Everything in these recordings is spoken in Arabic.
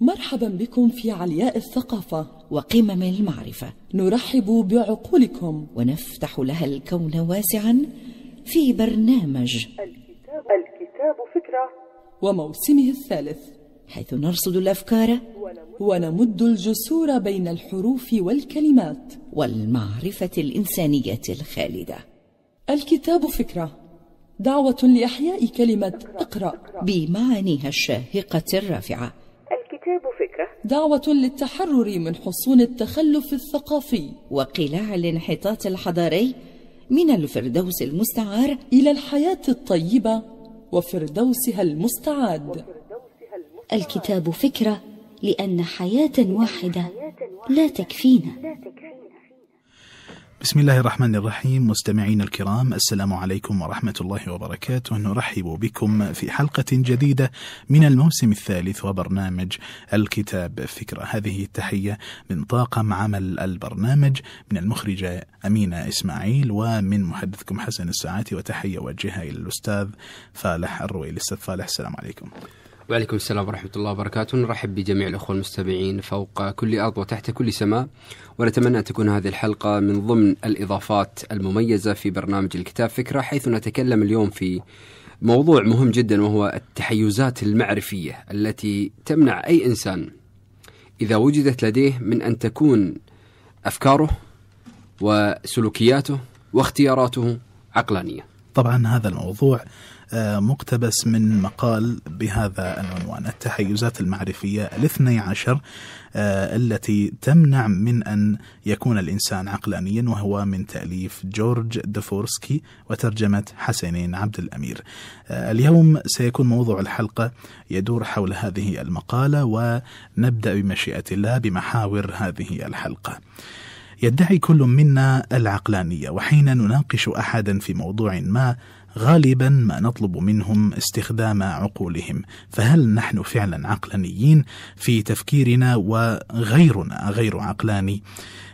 مرحبا بكم في علياء الثقافة وقمم المعرفة نرحب بعقولكم ونفتح لها الكون واسعا في برنامج الكتاب, الكتاب فكرة وموسمه الثالث حيث نرصد الأفكار ونمد الجسور بين الحروف والكلمات والمعرفة الإنسانية الخالدة الكتاب فكرة دعوة لإحياء كلمة اقرأ بمعانيها الشاهقة الرافعة دعوة للتحرر من حصون التخلف الثقافي وقلاع الانحطاط الحضاري من الفردوس المستعار إلى الحياة الطيبة وفردوسها المستعاد الكتاب فكرة لأن حياة واحدة لا تكفينا بسم الله الرحمن الرحيم مستمعين الكرام السلام عليكم ورحمة الله وبركاته نرحب بكم في حلقة جديدة من الموسم الثالث وبرنامج الكتاب فكرة هذه التحية من طاقم عمل البرنامج من المخرجة أمينة إسماعيل ومن محدثكم حسن الساعاتي وتحية وجهها إلى الأستاذ فالح الرويل أستاذ فالح السلام عليكم وعليكم السلام ورحمة الله وبركاته نرحب بجميع الأخوة المستمعين فوق كل أرض وتحت كل سماء ونتمنى أن تكون هذه الحلقة من ضمن الإضافات المميزة في برنامج الكتاب فكرة حيث نتكلم اليوم في موضوع مهم جدا وهو التحيزات المعرفية التي تمنع أي إنسان إذا وجدت لديه من أن تكون أفكاره وسلوكياته واختياراته عقلانية طبعا هذا الموضوع آه، مقتبس من مقال بهذا العنوان التحيزات المعرفية الاثني عشر آه، التي تمنع من أن يكون الإنسان عقلانيا وهو من تأليف جورج دفورسكي وترجمة حسنين عبد الأمير آه، اليوم سيكون موضوع الحلقة يدور حول هذه المقالة ونبدأ بمشيئة الله بمحاور هذه الحلقة يدعي كل منا العقلانية وحين نناقش أحدا في موضوع ما غالبا ما نطلب منهم استخدام عقولهم فهل نحن فعلا عقلانيين في تفكيرنا وغيرنا غير عقلاني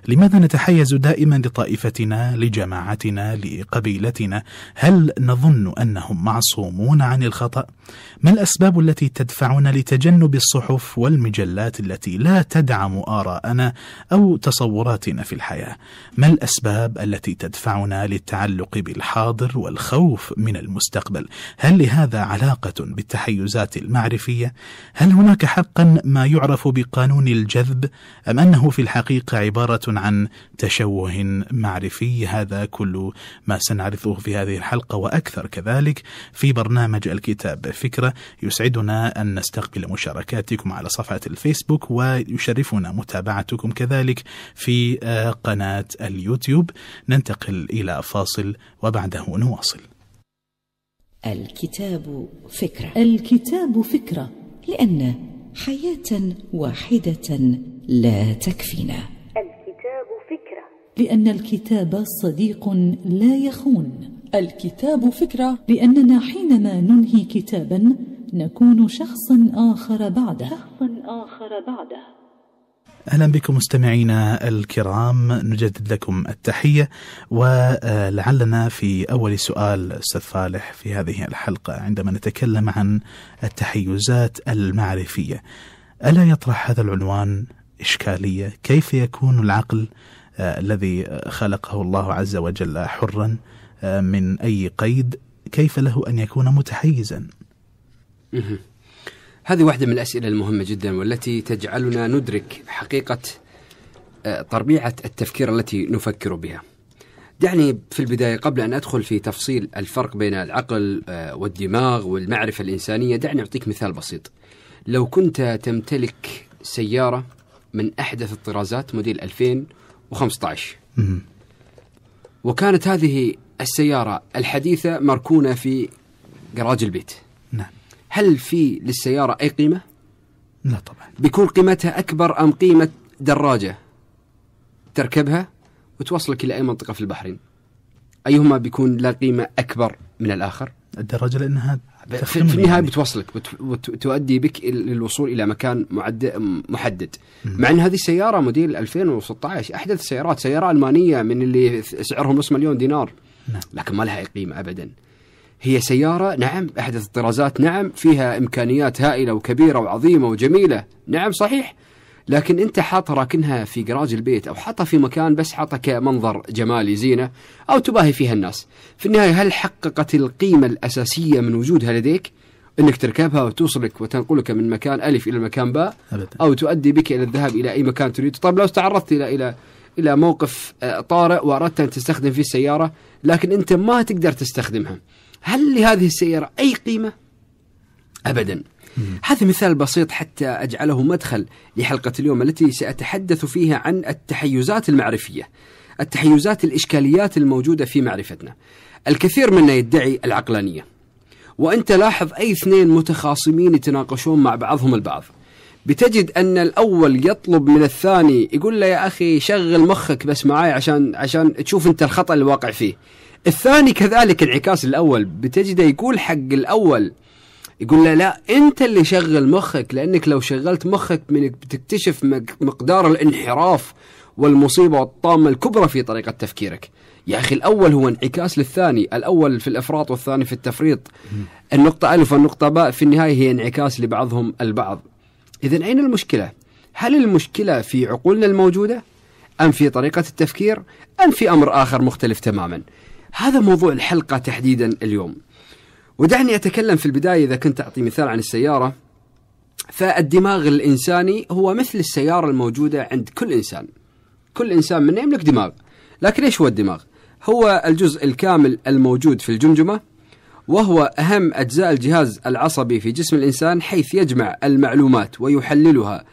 لماذا نتحيز دائما لطائفتنا لجماعتنا لقبيلتنا هل نظن انهم معصومون عن الخطا ما الاسباب التي تدفعنا لتجنب الصحف والمجلات التي لا تدعم اراءنا او تصوراتنا في الحياه ما الاسباب التي تدفعنا للتعلق بالحاضر والخوف من المستقبل هل لهذا علاقة بالتحيزات المعرفية؟ هل هناك حقا ما يعرف بقانون الجذب أم أنه في الحقيقة عبارة عن تشوه معرفي هذا كل ما سنعرفه في هذه الحلقة وأكثر كذلك في برنامج الكتاب فكرة يسعدنا أن نستقبل مشاركاتكم على صفحة الفيسبوك ويشرفنا متابعتكم كذلك في آه، قناة اليوتيوب ننتقل إلى فاصل وبعده نواصل الكتاب فكرة الكتاب فكرة لأن حياة واحدة لا تكفينا الكتاب فكرة لأن الكتاب صديق لا يخون الكتاب فكرة لأننا حينما ننهي كتابا نكون شخصا آخر بعده شخصا آخر بعده أهلا بكم مستمعينا الكرام نجدد لكم التحية ولعلنا في أول سؤال أستاذ فالح في هذه الحلقة عندما نتكلم عن التحيزات المعرفية ألا يطرح هذا العنوان إشكالية كيف يكون العقل آه، الذي خلقه الله عز وجل حرا آه، من أي قيد كيف له أن يكون متحيزا؟ هذه واحدة من الأسئلة المهمة جدا والتي تجعلنا ندرك حقيقة آه، طبيعة التفكير التي نفكر بها دعني في البداية قبل أن أدخل في تفصيل الفرق بين العقل آه، والدماغ والمعرفة الإنسانية دعني أعطيك مثال بسيط لو كنت تمتلك سيارة من أحدث الطرازات موديل 2015 وكانت هذه السيارة الحديثة مركونة في جراج البيت نعم هل في للسيارة أي قيمة؟ لا طبعا بيكون قيمتها أكبر أم قيمة دراجة تركبها وتوصلك إلى أي منطقة في البحرين أيهما بيكون لا قيمة أكبر من الآخر؟ الدراجة لأنها في النهاية يعني. بتوصلك وتؤدي بك للوصول إلى مكان معد محدد مع أن هذه السيارة موديل 2016 أحدث السيارات سيارة ألمانية من اللي سعرهم نص مليون دينار نعم. لكن ما لها أي قيمة أبدا هي سيارة نعم أحدث الطرازات نعم فيها إمكانيات هائلة وكبيرة وعظيمة وجميلة نعم صحيح لكن أنت حاطها راكنها في جراج البيت أو حاطها في مكان بس حاطها كمنظر جمالي زينة أو تباهي فيها الناس في النهاية هل حققت القيمة الأساسية من وجودها لديك؟ انك تركبها وتوصلك وتنقلك من مكان الف الى مكان باء او تؤدي بك الى الذهاب الى اي مكان تريد، طيب لو تعرضت الى الى الى موقف آه، طارئ واردت ان تستخدم فيه السياره لكن انت ما تقدر تستخدمها. هل لهذه السيارة أي قيمة؟ أبدا هذا مثال بسيط حتى أجعله مدخل لحلقة اليوم التي سأتحدث فيها عن التحيزات المعرفية التحيزات الإشكاليات الموجودة في معرفتنا الكثير منا يدعي العقلانية وأنت لاحظ أي اثنين متخاصمين يتناقشون مع بعضهم البعض بتجد ان الاول يطلب من الثاني يقول له يا اخي شغل مخك بس معاي عشان عشان تشوف انت الخطا الواقع فيه الثاني كذلك انعكاس الاول بتجده يقول حق الاول يقول له لا انت اللي شغل مخك لانك لو شغلت مخك منك بتكتشف مقدار الانحراف والمصيبه والطامه الكبرى في طريقه تفكيرك. يا اخي الاول هو انعكاس للثاني، الاول في الافراط والثاني في التفريط. النقطه الف والنقطه باء في النهايه هي انعكاس لبعضهم البعض. اذا اين المشكله؟ هل المشكله في عقولنا الموجوده؟ ام في طريقه التفكير؟ ام في امر اخر مختلف تماما؟ هذا موضوع الحلقة تحديدا اليوم ودعني أتكلم في البداية إذا كنت أعطي مثال عن السيارة فالدماغ الإنساني هو مثل السيارة الموجودة عند كل إنسان كل إنسان منا يملك دماغ لكن إيش هو الدماغ؟ هو الجزء الكامل الموجود في الجمجمة وهو أهم أجزاء الجهاز العصبي في جسم الإنسان حيث يجمع المعلومات ويحللها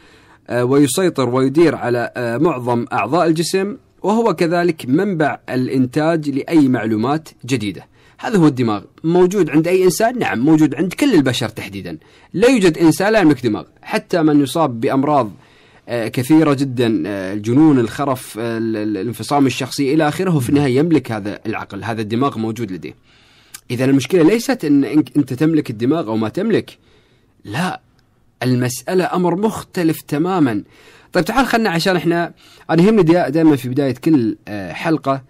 آه، ويسيطر ويدير على آه، معظم أعضاء الجسم وهو كذلك منبع الإنتاج لأي معلومات جديدة هذا هو الدماغ موجود عند أي إنسان نعم موجود عند كل البشر تحديدا لا يوجد إنسان لا يملك دماغ حتى من يصاب بأمراض آه، كثيرة جدا آه، الجنون الخرف آه، الانفصام الشخصي إلى آخره في النهاية يملك هذا العقل هذا الدماغ موجود لديه إذا المشكلة ليست أن أنت تملك الدماغ أو ما تملك لا المسألة أمر مختلف تماما طيب تعال خلنا عشان احنا انا يهمني دائما في بدايه كل آه، حلقه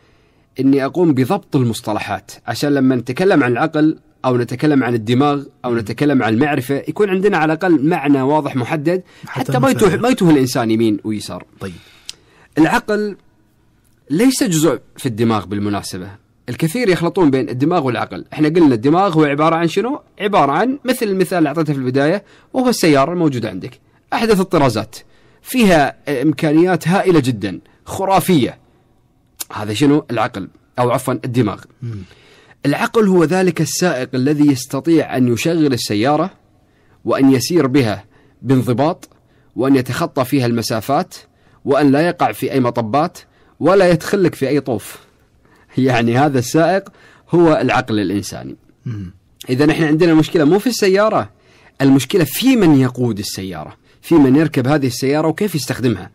اني اقوم بضبط المصطلحات عشان لما نتكلم عن العقل او نتكلم عن الدماغ او نتكلم عن المعرفه يكون عندنا على الاقل معنى واضح محدد حتى, حتى ما يتوه ما يتوه الانسان يمين ويسار طيب العقل ليس جزء في الدماغ بالمناسبه الكثير يخلطون بين الدماغ والعقل احنا قلنا الدماغ هو عباره عن شنو عباره عن مثل المثال اللي اعطيته في البدايه وهو السياره الموجوده عندك احدث الطرازات فيها امكانيات هائله جدا خرافيه هذا شنو العقل او عفوا الدماغ العقل هو ذلك السائق الذي يستطيع ان يشغل السياره وان يسير بها بانضباط وان يتخطى فيها المسافات وان لا يقع في اي مطبات ولا يدخلك في اي طوف يعني هذا السائق هو العقل الانساني اذا احنا عندنا المشكله مو في السياره المشكله في من يقود السياره في من يركب هذه السيارة وكيف يستخدمها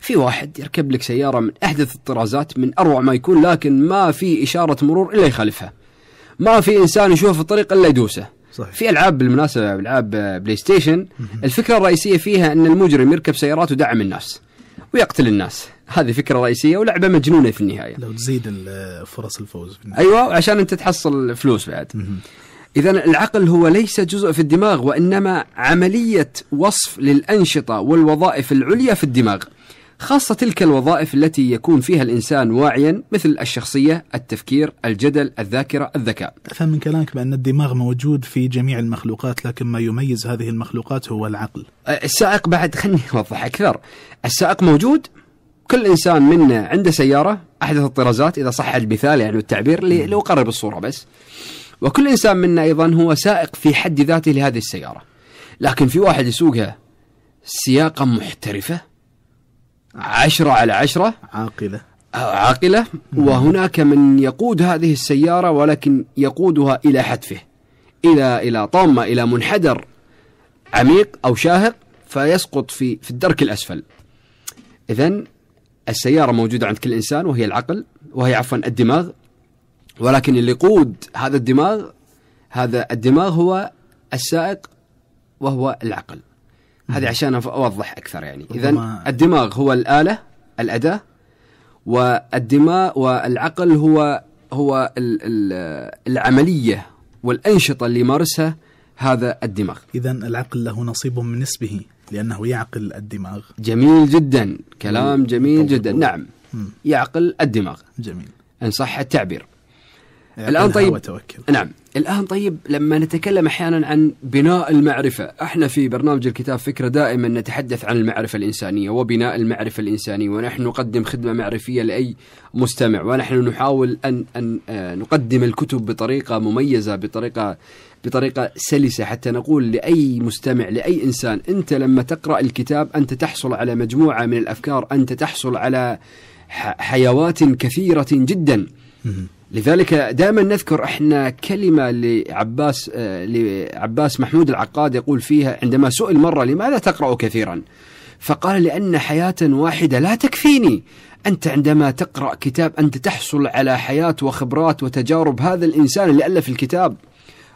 في واحد يركب لك سيارة من أحدث الطرازات من أروع ما يكون لكن ما في إشارة مرور إلا يخالفها ما في إنسان يشوف في الطريق إلا يدوسه صحيح. في العاب بالمناسبه العاب بلاي ستيشن الفكره الرئيسيه فيها ان المجرم يركب سيارات ودعم الناس ويقتل الناس هذه فكره رئيسيه ولعبه مجنونه في النهايه لو تزيد فرص الفوز ايوه عشان انت تحصل فلوس بعد إذا العقل هو ليس جزء في الدماغ وإنما عملية وصف للأنشطة والوظائف العليا في الدماغ خاصة تلك الوظائف التي يكون فيها الإنسان واعيا مثل الشخصية، التفكير، الجدل، الذاكرة، الذكاء. أفهم من كلامك بأن الدماغ موجود في جميع المخلوقات لكن ما يميز هذه المخلوقات هو العقل. أه، السائق بعد خلني أوضح أكثر. السائق موجود كل إنسان منا عنده سيارة أحدث الطرازات إذا صح المثال يعني التعبير لو قرب الصورة بس. وكل إنسان منا أيضا هو سائق في حد ذاته لهذه السيارة لكن في واحد يسوقها سياقة محترفة عشرة على عشرة عاقلة عاقلة وهناك من يقود هذه السيارة ولكن يقودها إلى حتفه إلى إلى طامة إلى منحدر عميق أو شاهق فيسقط في في الدرك الأسفل إذا السيارة موجودة عند كل إنسان وهي العقل وهي عفوا الدماغ ولكن اللي يقود هذا الدماغ هذا الدماغ هو السائق وهو العقل هذه عشان اوضح اكثر يعني اذا الدماغ هو الاله الاداه والدماغ والعقل هو هو العمليه والانشطه اللي يمارسها هذا الدماغ اذا العقل له نصيب من نسبه لانه يعقل الدماغ جميل جدا كلام جميل طيب. جدا نعم يعقل الدماغ جميل ان صح التعبير يعني الان طيب وتوكل. نعم الان طيب لما نتكلم احيانا عن بناء المعرفه احنا في برنامج الكتاب فكره دائما نتحدث عن المعرفه الانسانيه وبناء المعرفه الانسانيه ونحن نقدم خدمه معرفيه لاي مستمع ونحن نحاول ان ان آه، نقدم الكتب بطريقه مميزه بطريقه بطريقه سلسه حتى نقول لاي مستمع لاي انسان انت لما تقرا الكتاب انت تحصل على مجموعه من الافكار انت تحصل على حيوات كثيره جدا لذلك دائما نذكر احنا كلمه لعباس آه، لعباس محمود العقاد يقول فيها عندما سئل مره لماذا تقرا كثيرا؟ فقال لان حياه واحده لا تكفيني انت عندما تقرا كتاب انت تحصل على حياه وخبرات وتجارب هذا الانسان اللي الف الكتاب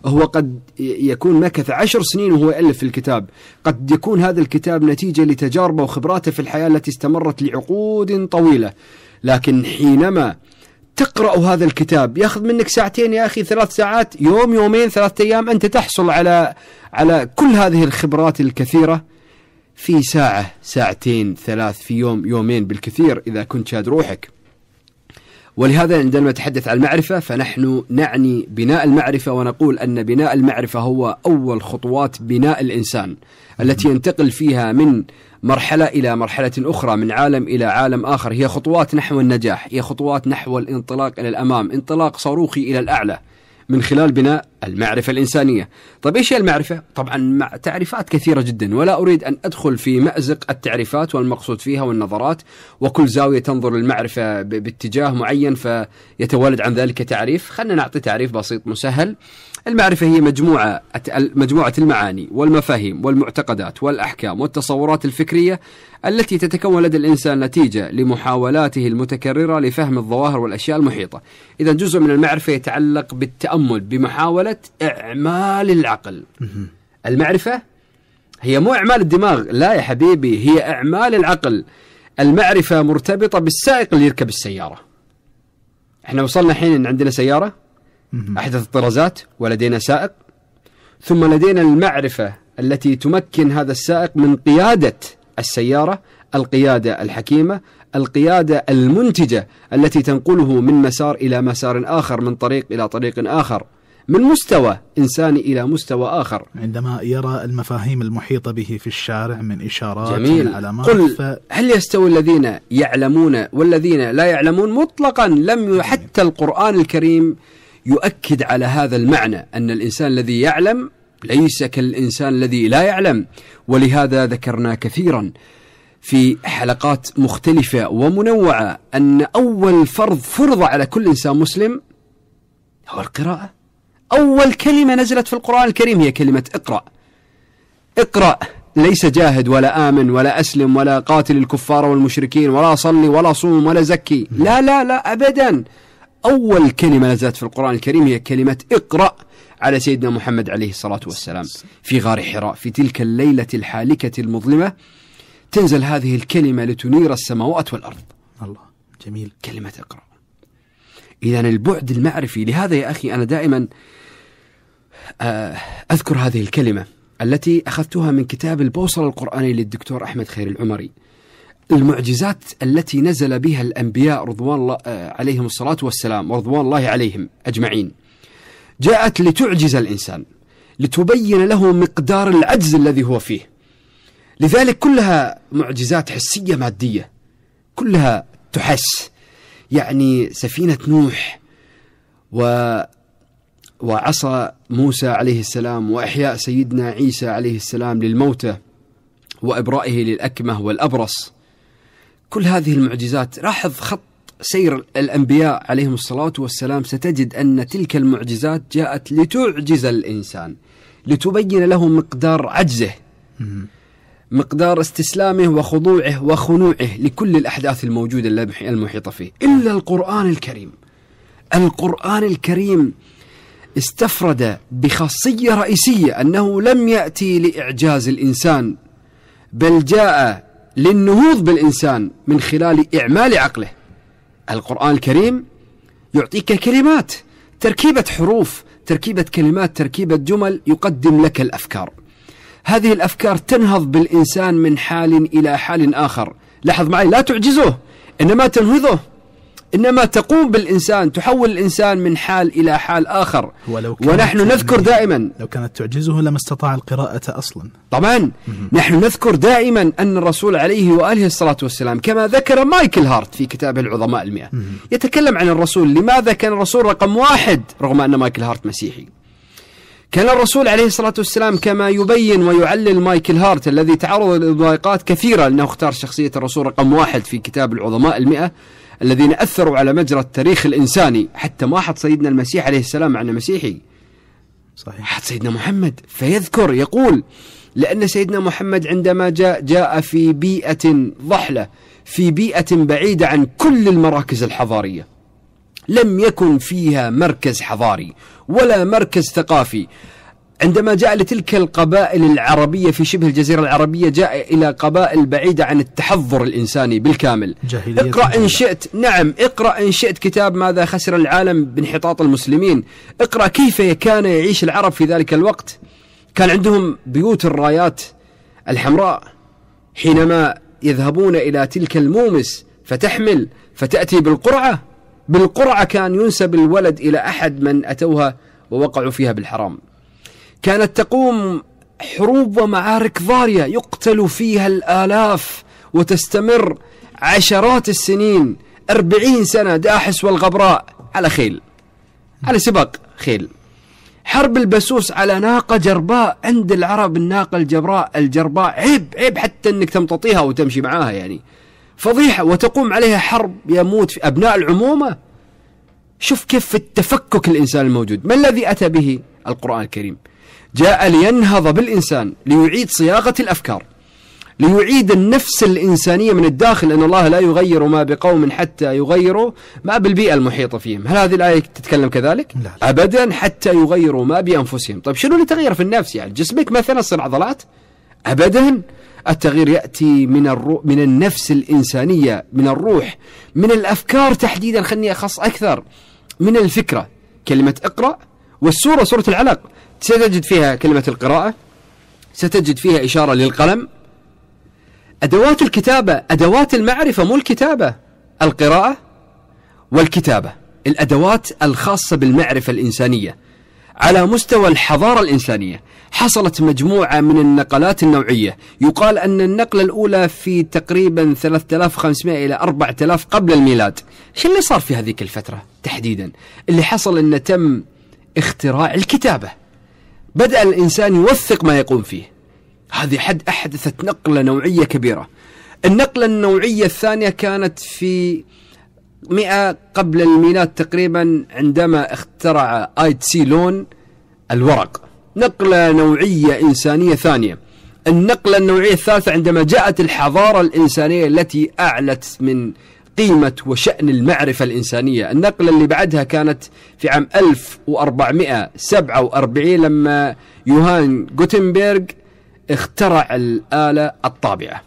هو قد يكون مكث عشر سنين وهو يألف في الكتاب قد يكون هذا الكتاب نتيجة لتجاربه وخبراته في الحياة التي استمرت لعقود طويلة لكن حينما تقرأ هذا الكتاب ياخذ منك ساعتين يا أخي ثلاث ساعات يوم يومين ثلاثة أيام أنت تحصل على على كل هذه الخبرات الكثيرة في ساعة ساعتين ثلاث في يوم يومين بالكثير إذا كنت شاد روحك ولهذا عندما نتحدث عن المعرفة فنحن نعني بناء المعرفة ونقول أن بناء المعرفة هو أول خطوات بناء الإنسان التي ينتقل فيها من مرحلة إلى مرحلة أخرى من عالم إلى عالم آخر هي خطوات نحو النجاح هي خطوات نحو الانطلاق إلى الأمام انطلاق صاروخي إلى الأعلى من خلال بناء المعرفة الإنسانية طيب إيش هي المعرفة؟ طبعا مع تعريفات كثيرة جدا ولا أريد أن أدخل في مأزق التعريفات والمقصود فيها والنظرات وكل زاوية تنظر للمعرفة باتجاه معين فيتولد عن ذلك تعريف خلنا نعطي تعريف بسيط مسهل المعرفة هي مجموعة مجموعة المعاني والمفاهيم والمعتقدات والأحكام والتصورات الفكرية التي تتكون لدى الإنسان نتيجة لمحاولاته المتكررة لفهم الظواهر والأشياء المحيطة إذا جزء من المعرفة يتعلق بالتأمل بمحاولة إعمال العقل المعرفة هي مو إعمال الدماغ لا يا حبيبي هي إعمال العقل المعرفة مرتبطة بالسائق اللي يركب السيارة احنا وصلنا الحين ان عندنا سياره أحدث الطرازات ولدينا سائق ثم لدينا المعرفة التي تمكن هذا السائق من قيادة السيارة القيادة الحكيمة القيادة المنتجة التي تنقله من مسار إلى مسار آخر من طريق إلى طريق آخر من مستوى إنساني إلى مستوى آخر عندما يرى المفاهيم المحيطة به في الشارع من إشارات جميل. من علامات قل ف... هل يستوي الذين يعلمون والذين لا يعلمون مطلقا لم حتى القرآن الكريم يؤكد على هذا المعنى أن الإنسان الذي يعلم ليس كالإنسان الذي لا يعلم ولهذا ذكرنا كثيرا في حلقات مختلفة ومنوعة أن أول فرض فرض على كل إنسان مسلم هو القراءة أول كلمة نزلت في القرآن الكريم هي كلمة اقرأ اقرأ ليس جاهد ولا آمن ولا أسلم ولا قاتل الكفار والمشركين ولا صلي ولا صوم ولا زكي لا لا لا أبدا أول كلمة نزلت في القرآن الكريم هي كلمة اقرأ على سيدنا محمد عليه الصلاة والسلام في غار حراء في تلك الليلة الحالكة المظلمة تنزل هذه الكلمة لتنير السماوات والأرض الله جميل كلمة اقرأ إذا البعد المعرفي لهذا يا أخي أنا دائما آه، أذكر هذه الكلمة التي أخذتها من كتاب البوصلة القرآني للدكتور أحمد خير العمري المعجزات التي نزل بها الأنبياء رضوان الله آه، عليهم الصلاة والسلام ورضوان الله عليهم أجمعين جاءت لتعجز الإنسان لتبين له مقدار العجز الذي هو فيه لذلك كلها معجزات حسية مادية كلها تحس يعني سفينة نوح و وعصا موسى عليه السلام وإحياء سيدنا عيسى عليه السلام للموتى وإبرائه للأكمة والأبرص كل هذه المعجزات لاحظ خط سير الأنبياء عليهم الصلاة والسلام ستجد أن تلك المعجزات جاءت لتعجز الإنسان لتبين له مقدار عجزه مقدار استسلامه وخضوعه وخنوعه لكل الأحداث الموجودة المحيطة فيه إلا القرآن الكريم القرآن الكريم استفرد بخاصية رئيسية أنه لم يأتي لإعجاز الإنسان بل جاء للنهوض بالإنسان من خلال إعمال عقله القرآن الكريم يعطيك كلمات تركيبة حروف تركيبة كلمات تركيبة جمل يقدم لك الأفكار هذه الأفكار تنهض بالإنسان من حال إلى حال آخر لاحظ معي لا تعجزه إنما تنهضه إنما تقوم بالإنسان تحول الإنسان من حال إلى حال آخر ولو ونحن نذكر دائما لو كانت تعجزه لما استطاع القراءة أصلا طبعا نحن نذكر دائما أن الرسول عليه وآله الصلاة والسلام كما ذكر مايكل هارت في كتابه العظماء المئة يتكلم عن الرسول لماذا كان الرسول رقم واحد رغم أن مايكل هارت مسيحي كان الرسول عليه الصلاة والسلام كما يبين ويعلل مايكل هارت الذي تعرض لإضايقات كثيرة لأنه اختار شخصية الرسول رقم واحد في كتاب العظماء المئة الذين أثروا على مجرى التاريخ الإنساني حتى ما حط سيدنا المسيح عليه السلام معنا مسيحي صحيح حط سيدنا محمد فيذكر يقول لأن سيدنا محمد عندما جاء جاء في بيئة ضحلة في بيئة بعيدة عن كل المراكز الحضارية لم يكن فيها مركز حضاري ولا مركز ثقافي عندما جاء لتلك القبائل العربية في شبه الجزيرة العربية جاء إلى قبائل بعيدة عن التحضر الإنساني بالكامل اقرأ إن شئت نعم اقرأ إن شئت كتاب ماذا خسر العالم بانحطاط المسلمين اقرأ كيف كان يعيش العرب في ذلك الوقت كان عندهم بيوت الرايات الحمراء حينما يذهبون إلى تلك المومس فتحمل فتأتي بالقرعة بالقرعة كان ينسب الولد إلى أحد من أتوها ووقعوا فيها بالحرام كانت تقوم حروب ومعارك ضارية يقتل فيها الآلاف وتستمر عشرات السنين أربعين سنة داحس والغبراء على خيل على سباق خيل حرب البسوس على ناقة جرباء عند العرب الناقة الجبراء الجرباء عيب عيب حتى انك تمتطيها وتمشي معاها يعني فضيحة وتقوم عليها حرب يموت في أبناء العمومة شوف كيف التفكك الإنسان الموجود ما الذي أتى به القرآن الكريم جاء لينهض بالإنسان ليعيد صياغة الأفكار ليعيد النفس الإنسانية من الداخل أن الله لا يغير ما بقوم حتى يغيروا ما بالبيئة المحيطة فيهم هل هذه الآية تتكلم كذلك؟ لا, لا. أبدا حتى يغيروا ما بأنفسهم طيب شنو اللي تغير في النفس يعني جسمك مثلا صار عضلات أبدا التغيير يأتي من الرو... من النفس الإنسانية من الروح من الأفكار تحديدا خلني أخص أكثر من الفكرة كلمة اقرأ والسورة سورة العلق ستجد فيها كلمة القراءة ستجد فيها إشارة للقلم أدوات الكتابة أدوات المعرفة مو الكتابة القراءة والكتابة الأدوات الخاصة بالمعرفة الإنسانية على مستوى الحضارة الإنسانية حصلت مجموعة من النقلات النوعية يقال أن النقلة الأولى في تقريبا 3500 إلى 4000 قبل الميلاد شو اللي صار في هذيك الفترة تحديدا اللي حصل أنه تم اختراع الكتابة بدأ الإنسان يوثق ما يقوم فيه هذه حد أحدثت نقلة نوعية كبيرة النقلة النوعية الثانية كانت في مئة قبل الميلاد تقريبا عندما اخترع آيت لون الورق نقلة نوعية إنسانية ثانية النقلة النوعية الثالثة عندما جاءت الحضارة الإنسانية التي أعلت من قيمة وشأن المعرفة الإنسانية النقلة اللي بعدها كانت في عام 1447 لما يوهان جوتنبرغ اخترع الآلة الطابعة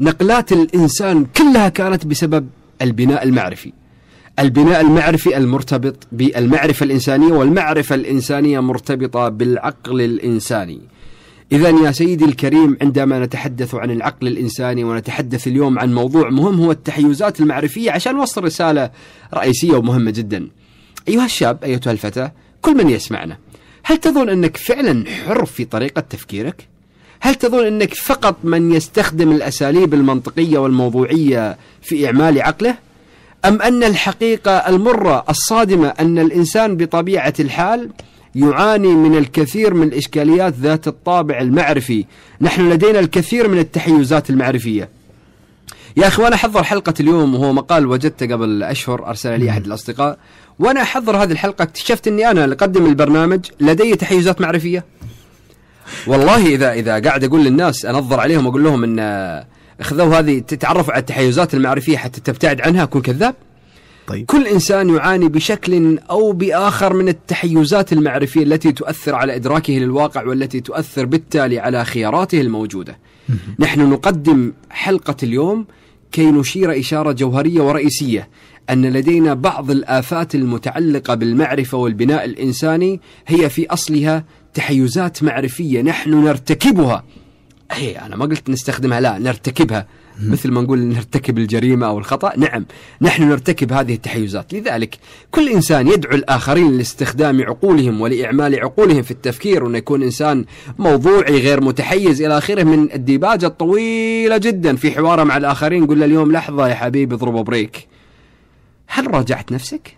نقلات الإنسان كلها كانت بسبب البناء المعرفي البناء المعرفي المرتبط بالمعرفة الإنسانية والمعرفة الإنسانية مرتبطة بالعقل الإنساني إذا يا سيدي الكريم عندما نتحدث عن العقل الإنساني ونتحدث اليوم عن موضوع مهم هو التحيزات المعرفية عشان نوصل رسالة رئيسية ومهمة جدا. أيها الشاب أيتها الفتاة كل من يسمعنا هل تظن أنك فعلا حر في طريقة تفكيرك؟ هل تظن أنك فقط من يستخدم الأساليب المنطقية والموضوعية في إعمال عقله؟ أم أن الحقيقة المرة الصادمة أن الإنسان بطبيعة الحال يعاني من الكثير من الإشكاليات ذات الطابع المعرفي نحن لدينا الكثير من التحيزات المعرفية يا أخي وأنا أحضر حلقة اليوم وهو مقال وجدته قبل أشهر أرسل لي أحد الأصدقاء وأنا أحضر هذه الحلقة اكتشفت أني أنا اللي أقدم البرنامج لدي تحيزات معرفية والله إذا إذا قاعد أقول للناس أنظر عليهم وأقول لهم أن آه، خذوا هذه تتعرفوا على التحيزات المعرفية حتى تبتعد عنها أكون كذاب طيب. كل إنسان يعاني بشكل أو بآخر من التحيزات المعرفية التي تؤثر على إدراكه للواقع والتي تؤثر بالتالي على خياراته الموجودة نحن نقدم حلقة اليوم كي نشير إشارة جوهرية ورئيسية أن لدينا بعض الآفات المتعلقة بالمعرفة والبناء الإنساني هي في أصلها تحيزات معرفية نحن نرتكبها هي إيه، أنا ما قلت نستخدمها لا نرتكبها مثل ما نقول نرتكب الجريمة أو الخطأ نعم نحن نرتكب هذه التحيزات لذلك كل إنسان يدعو الآخرين لاستخدام عقولهم ولإعمال عقولهم في التفكير وأن يكون إنسان موضوعي غير متحيز إلى آخره من الديباجة الطويلة جدا في حواره مع الآخرين قل اليوم لحظة يا حبيبي اضرب بريك هل راجعت نفسك؟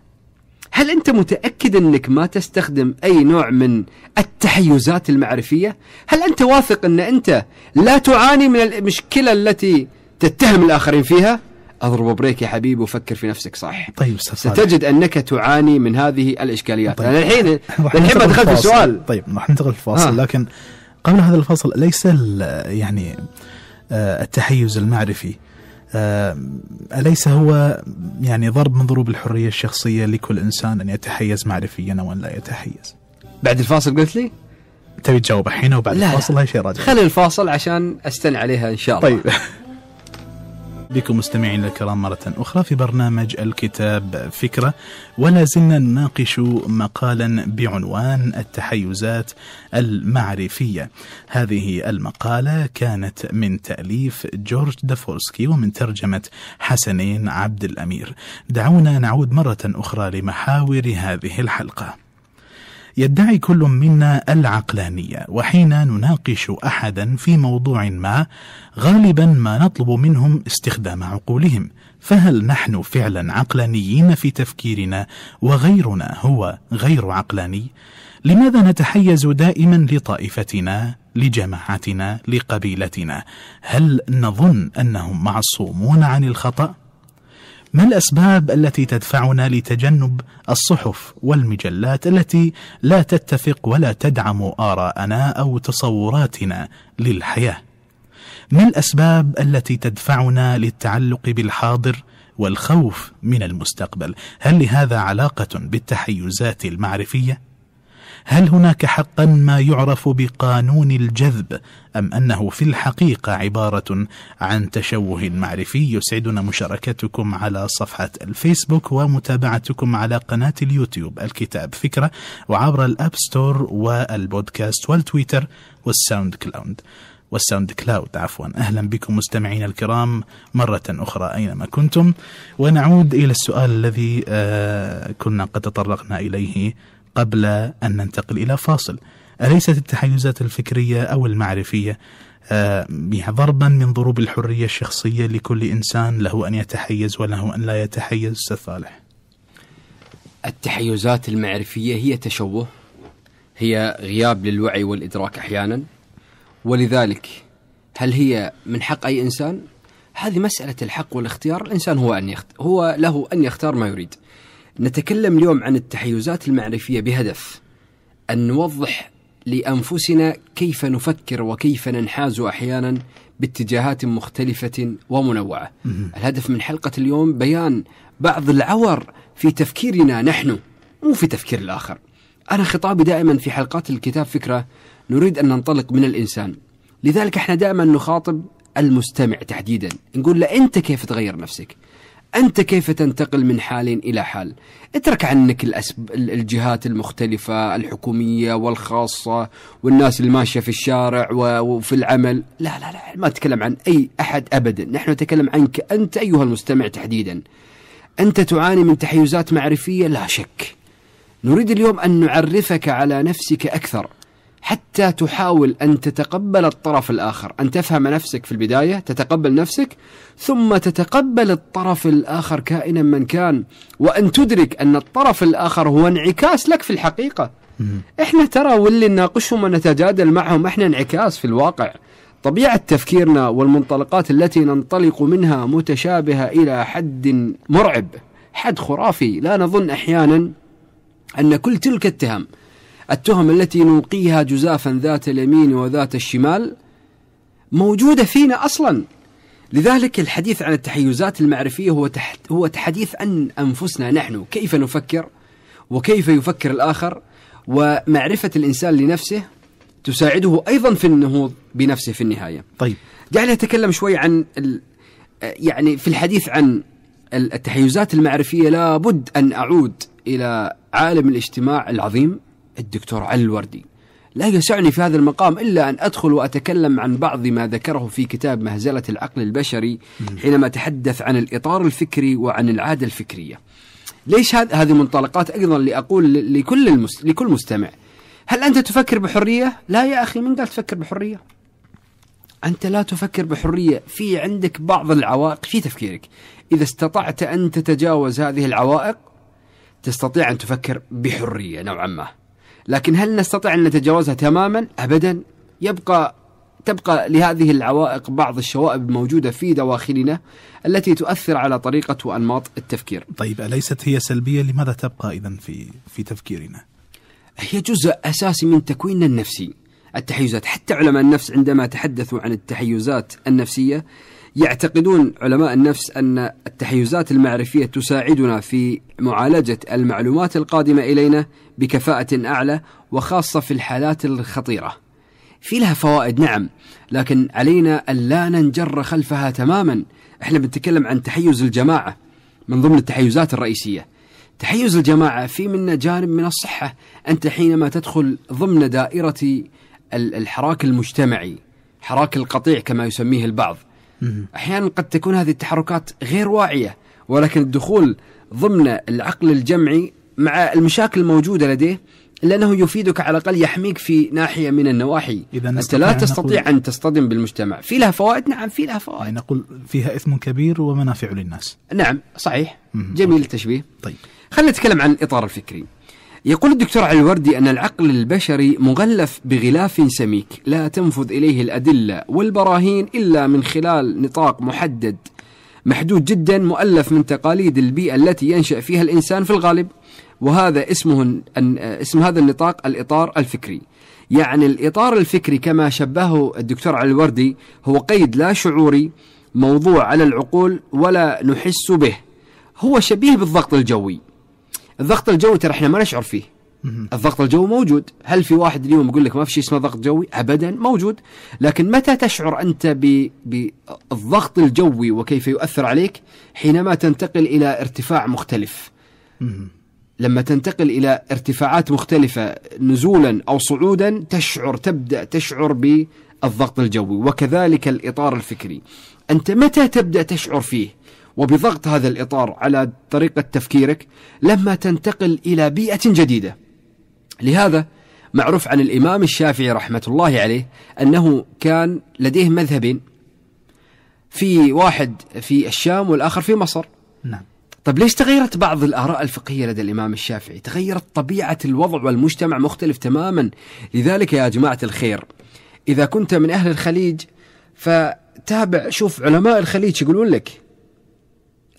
هل أنت متأكد أنك ما تستخدم أي نوع من التحيزات المعرفية؟ هل أنت واثق أن أنت لا تعاني من المشكلة التي تتهم الآخرين فيها اضرب بريك يا حبيبي وفكر في نفسك صح طيب استاذ ستجد انك تعاني من هذه الاشكاليات طيب. انا الحين الحين بدخل في السؤال طيب راح ننتقل الفاصل آه. لكن قبل هذا الفصل ليس يعني آه، التحيز المعرفي آه، أليس هو يعني ضرب من ضروب الحرية الشخصية لكل إنسان أن يتحيز معرفيا أو أن لا يتحيز بعد الفاصل قلت لي؟ تبي تجاوب الحين وبعد لا الفاصل هاي شيء راجع خلي الفاصل عشان أستنى عليها إن شاء الله طيب بكم مستمعينا الكرام مرة أخرى في برنامج الكتاب فكرة ولا زلنا نناقش مقالا بعنوان التحيزات المعرفية هذه المقالة كانت من تأليف جورج دافورسكي ومن ترجمة حسنين عبد الأمير دعونا نعود مرة أخرى لمحاور هذه الحلقة يدعي كل منا العقلانية وحين نناقش أحدا في موضوع ما غالبا ما نطلب منهم استخدام عقولهم فهل نحن فعلا عقلانيين في تفكيرنا وغيرنا هو غير عقلاني؟ لماذا نتحيز دائما لطائفتنا لجماعتنا لقبيلتنا هل نظن انهم معصومون عن الخطا ما الأسباب التي تدفعنا لتجنب الصحف والمجلات التي لا تتفق ولا تدعم آراءنا أو تصوراتنا للحياة؟ ما الأسباب التي تدفعنا للتعلق بالحاضر والخوف من المستقبل؟ هل لهذا علاقة بالتحيزات المعرفية؟ هل هناك حقا ما يعرف بقانون الجذب ام انه في الحقيقه عباره عن تشوه معرفي يسعدنا مشاركتكم على صفحه الفيسبوك ومتابعتكم على قناه اليوتيوب الكتاب فكره وعبر الاب ستور والبودكاست والتويتر والساوند كلاود والساوند كلاود عفوا اهلا بكم مستمعينا الكرام مره اخرى اينما كنتم ونعود الى السؤال الذي آه، كنا قد تطرقنا اليه قبل أن ننتقل إلى فاصل أليست التحيزات الفكرية أو المعرفية آه، يعني ضربا من ضروب الحرية الشخصية لكل إنسان له أن يتحيز وله أن لا يتحيز أستاذ صالح التحيزات المعرفية هي تشوه هي غياب للوعي والإدراك أحيانا ولذلك هل هي من حق أي إنسان؟ هذه مسألة الحق والاختيار الإنسان هو أن يخت... هو له أن يختار ما يريد نتكلم اليوم عن التحيزات المعرفيه بهدف ان نوضح لانفسنا كيف نفكر وكيف ننحاز احيانا باتجاهات مختلفه ومنوعه. الهدف من حلقه اليوم بيان بعض العور في تفكيرنا نحن مو في تفكير الاخر. انا خطابي دائما في حلقات الكتاب فكره نريد ان ننطلق من الانسان. لذلك احنا دائما نخاطب المستمع تحديدا، نقول له انت كيف تغير نفسك؟ أنت كيف تنتقل من حال إلى حال اترك عنك الأسب... الجهات المختلفة الحكومية والخاصة والناس اللي ماشية في الشارع و... وفي العمل لا لا لا ما نتكلم عن أي أحد أبدا نحن نتكلم عنك أنت أيها المستمع تحديدا أنت تعاني من تحيزات معرفية لا شك نريد اليوم أن نعرفك على نفسك أكثر حتى تحاول أن تتقبل الطرف الآخر أن تفهم نفسك في البداية تتقبل نفسك ثم تتقبل الطرف الآخر كائنا من كان وأن تدرك أن الطرف الآخر هو انعكاس لك في الحقيقة إحنا ترى واللي نناقشهم ونتجادل معهم إحنا انعكاس في الواقع طبيعة تفكيرنا والمنطلقات التي ننطلق منها متشابهة إلى حد مرعب حد خرافي لا نظن أحيانا أن كل تلك التهم التهم التي نلقيها جزافا ذات اليمين وذات الشمال موجوده فينا اصلا لذلك الحديث عن التحيزات المعرفيه هو تحت هو تحديث عن انفسنا نحن كيف نفكر وكيف يفكر الاخر ومعرفه الانسان لنفسه تساعده ايضا في النهوض بنفسه في النهايه. طيب دعني اتكلم شوي عن ال... يعني في الحديث عن التحيزات المعرفيه لابد ان اعود الى عالم الاجتماع العظيم الدكتور علي الوردي لا يسعني في هذا المقام إلا أن أدخل وأتكلم عن بعض ما ذكره في كتاب مهزلة العقل البشري حينما تحدث عن الإطار الفكري وعن العادة الفكرية ليش هذه منطلقات أيضا لأقول لكل, لكل مستمع هل أنت تفكر بحرية؟ لا يا أخي من قال تفكر بحرية؟ أنت لا تفكر بحرية في عندك بعض العوائق في تفكيرك إذا استطعت أن تتجاوز هذه العوائق تستطيع أن تفكر بحرية نوعا ما لكن هل نستطيع أن نتجاوزها تماما؟ أبدا يبقى تبقى لهذه العوائق بعض الشوائب الموجودة في دواخلنا التي تؤثر على طريقة وأنماط التفكير طيب أليست هي سلبية؟ لماذا تبقى إذا في, في تفكيرنا؟ هي جزء أساسي من تكويننا النفسي التحيزات حتى علماء النفس عندما تحدثوا عن التحيزات النفسية يعتقدون علماء النفس ان التحيزات المعرفيه تساعدنا في معالجه المعلومات القادمه الينا بكفاءه اعلى وخاصه في الحالات الخطيره. في لها فوائد نعم، لكن علينا أن لا ننجر خلفها تماما. احنا بنتكلم عن تحيز الجماعه من ضمن التحيزات الرئيسيه. تحيز الجماعه في منه جانب من الصحه، انت حينما تدخل ضمن دائره الحراك المجتمعي، حراك القطيع كما يسميه البعض. احيانا قد تكون هذه التحركات غير واعيه ولكن الدخول ضمن العقل الجمعي مع المشاكل الموجوده لديه لانه يفيدك على الاقل يحميك في ناحيه من النواحي إذا انت لا تستطيع ان تصطدم بالمجتمع في لها فوائد نعم في لها فوائد يعني نقول فيها اثم كبير ومنافع للناس نعم صحيح جميل طيب. التشبيه طيب خلينا نتكلم عن الاطار الفكري يقول الدكتور علي الوردي أن العقل البشري مغلف بغلاف سميك لا تنفذ إليه الأدلة والبراهين إلا من خلال نطاق محدد محدود جدا مؤلف من تقاليد البيئة التي ينشأ فيها الإنسان في الغالب وهذا اسمه اسم هذا النطاق الإطار الفكري يعني الإطار الفكري كما شبهه الدكتور علي الوردي هو قيد لا شعوري موضوع على العقول ولا نحس به هو شبيه بالضغط الجوي الضغط الجوي ترى احنا ما نشعر فيه الضغط الجوي موجود هل في واحد اليوم يقول لك ما في شيء اسمه ضغط جوي ابدا موجود لكن متى تشعر انت بالضغط الجوي وكيف يؤثر عليك حينما تنتقل الى ارتفاع مختلف لما تنتقل الى ارتفاعات مختلفه نزولا او صعودا تشعر تبدا تشعر بالضغط الجوي وكذلك الاطار الفكري انت متى تبدا تشعر فيه وبضغط هذا الإطار على طريقة تفكيرك لما تنتقل إلى بيئة جديدة لهذا معروف عن الإمام الشافعي رحمة الله عليه أنه كان لديه مذهبين في واحد في الشام والآخر في مصر نعم طيب ليش تغيرت بعض الآراء الفقهية لدى الإمام الشافعي تغيرت طبيعة الوضع والمجتمع مختلف تماما لذلك يا جماعة الخير إذا كنت من أهل الخليج فتابع شوف علماء الخليج يقولون لك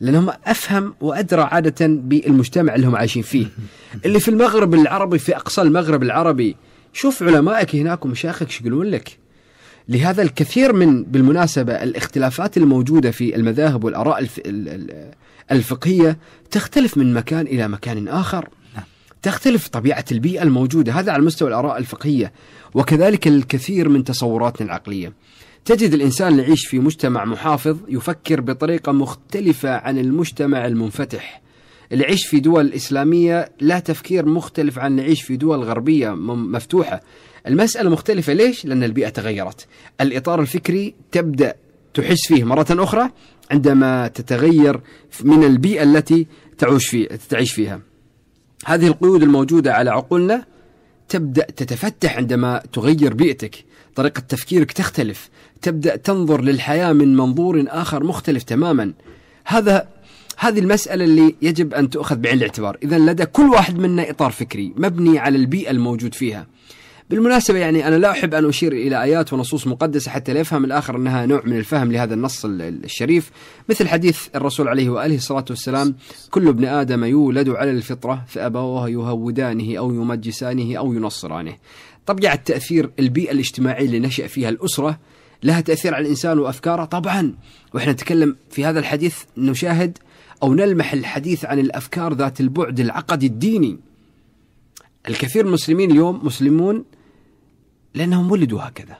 لانهم افهم وادرى عاده بالمجتمع اللي هم عايشين فيه اللي في المغرب العربي في اقصى المغرب العربي شوف علمائك هناك ومشايخك ايش يقولون لك لهذا الكثير من بالمناسبه الاختلافات الموجوده في المذاهب والاراء الف... الفقهيه تختلف من مكان الى مكان اخر نعم. تختلف طبيعه البيئه الموجوده هذا على مستوى الاراء الفقهيه وكذلك الكثير من تصوراتنا العقليه تجد الإنسان اللي يعيش في مجتمع محافظ يفكر بطريقة مختلفة عن المجتمع المنفتح اللي يعيش في دول إسلامية لا تفكير مختلف عن اللي يعيش في دول غربية مفتوحة المسألة مختلفة ليش؟ لأن البيئة تغيرت الإطار الفكري تبدأ تحس فيه مرة أخرى عندما تتغير من البيئة التي تعيش فيه تعيش فيها هذه القيود الموجودة على عقولنا تبدأ تتفتح عندما تغير بيئتك طريقة تفكيرك تختلف تبدا تنظر للحياه من منظور اخر مختلف تماما هذا هذه المسألة اللي يجب أن تؤخذ بعين الاعتبار إذا لدى كل واحد منا إطار فكري مبني على البيئة الموجود فيها بالمناسبة يعني أنا لا أحب أن أشير إلى آيات ونصوص مقدسة حتى لا يفهم الآخر أنها نوع من الفهم لهذا النص الشريف مثل حديث الرسول عليه وآله الصلاة والسلام كل ابن آدم يولد على الفطرة فأبواه يهودانه أو يمجسانه أو ينصرانه طبيعة تأثير البيئة الاجتماعية اللي نشأ فيها الأسرة لها تأثير على الإنسان وأفكاره طبعا وإحنا نتكلم في هذا الحديث نشاهد أو نلمح الحديث عن الأفكار ذات البعد العقدي الديني الكثير من المسلمين اليوم مسلمون لأنهم ولدوا هكذا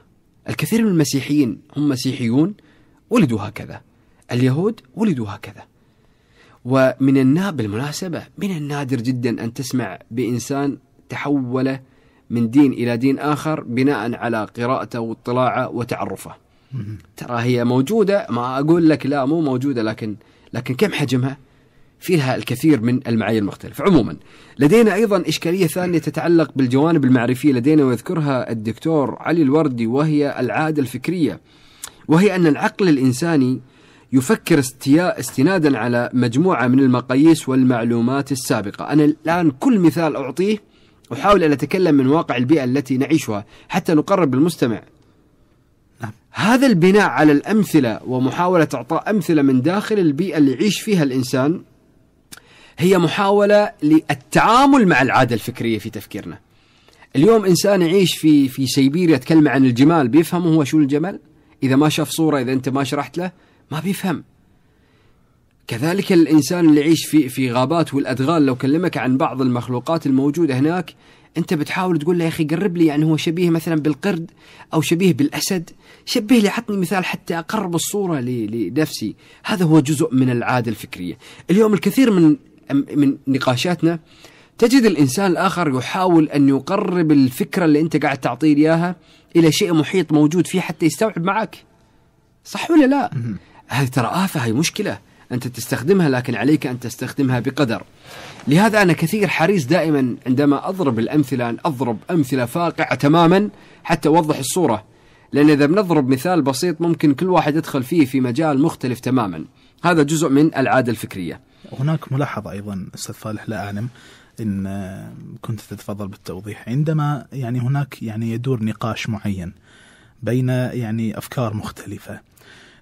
الكثير من المسيحيين هم مسيحيون ولدوا هكذا اليهود ولدوا هكذا ومن النا بالمناسبة من النادر جدا أن تسمع بإنسان تحول من دين إلى دين آخر بناء على قراءته واطلاعه وتعرفه ترى هي موجودة ما أقول لك لا مو موجودة لكن لكن كم حجمها فيها الكثير من المعايير المختلفة عموما لدينا أيضا إشكالية ثانية تتعلق بالجوانب المعرفية لدينا ويذكرها الدكتور علي الوردي وهي العادة الفكرية وهي أن العقل الإنساني يفكر استياء استنادا على مجموعة من المقاييس والمعلومات السابقة أنا الآن كل مثال أعطيه أحاول أن أتكلم من واقع البيئة التي نعيشها حتى نقرب المستمع نعم. هذا البناء على الأمثلة ومحاولة إعطاء أمثلة من داخل البيئة اللي يعيش فيها الإنسان هي محاولة للتعامل مع العادة الفكرية في تفكيرنا اليوم إنسان يعيش في في سيبيريا يتكلم عن الجمال بيفهم هو شو الجمال؟ إذا ما شاف صورة إذا أنت ما شرحت له ما بيفهم كذلك الإنسان اللي يعيش في في غابات والأدغال لو كلمك عن بعض المخلوقات الموجودة هناك أنت بتحاول تقول له يا أخي قرب لي يعني هو شبيه مثلا بالقرد أو شبيه بالأسد شبه لي عطني مثال حتى أقرب الصورة لنفسي هذا هو جزء من العادة الفكرية اليوم الكثير من من نقاشاتنا تجد الإنسان الآخر يحاول أن يقرب الفكرة اللي أنت قاعد تعطيه إياها إلى شيء محيط موجود فيه حتى يستوعب معك صح ولا لا؟ هذه ترى آفة هي مشكلة أنت تستخدمها لكن عليك أن تستخدمها بقدر لهذا أنا كثير حريص دائما عندما أضرب الأمثلة أن أضرب أمثلة فاقعة تماما حتى أوضح الصورة لأن إذا بنضرب مثال بسيط ممكن كل واحد يدخل فيه في مجال مختلف تماما هذا جزء من العادة الفكرية هناك ملاحظة أيضا أستاذ فالح لا أعلم إن كنت تتفضل بالتوضيح عندما يعني هناك يعني يدور نقاش معين بين يعني أفكار مختلفة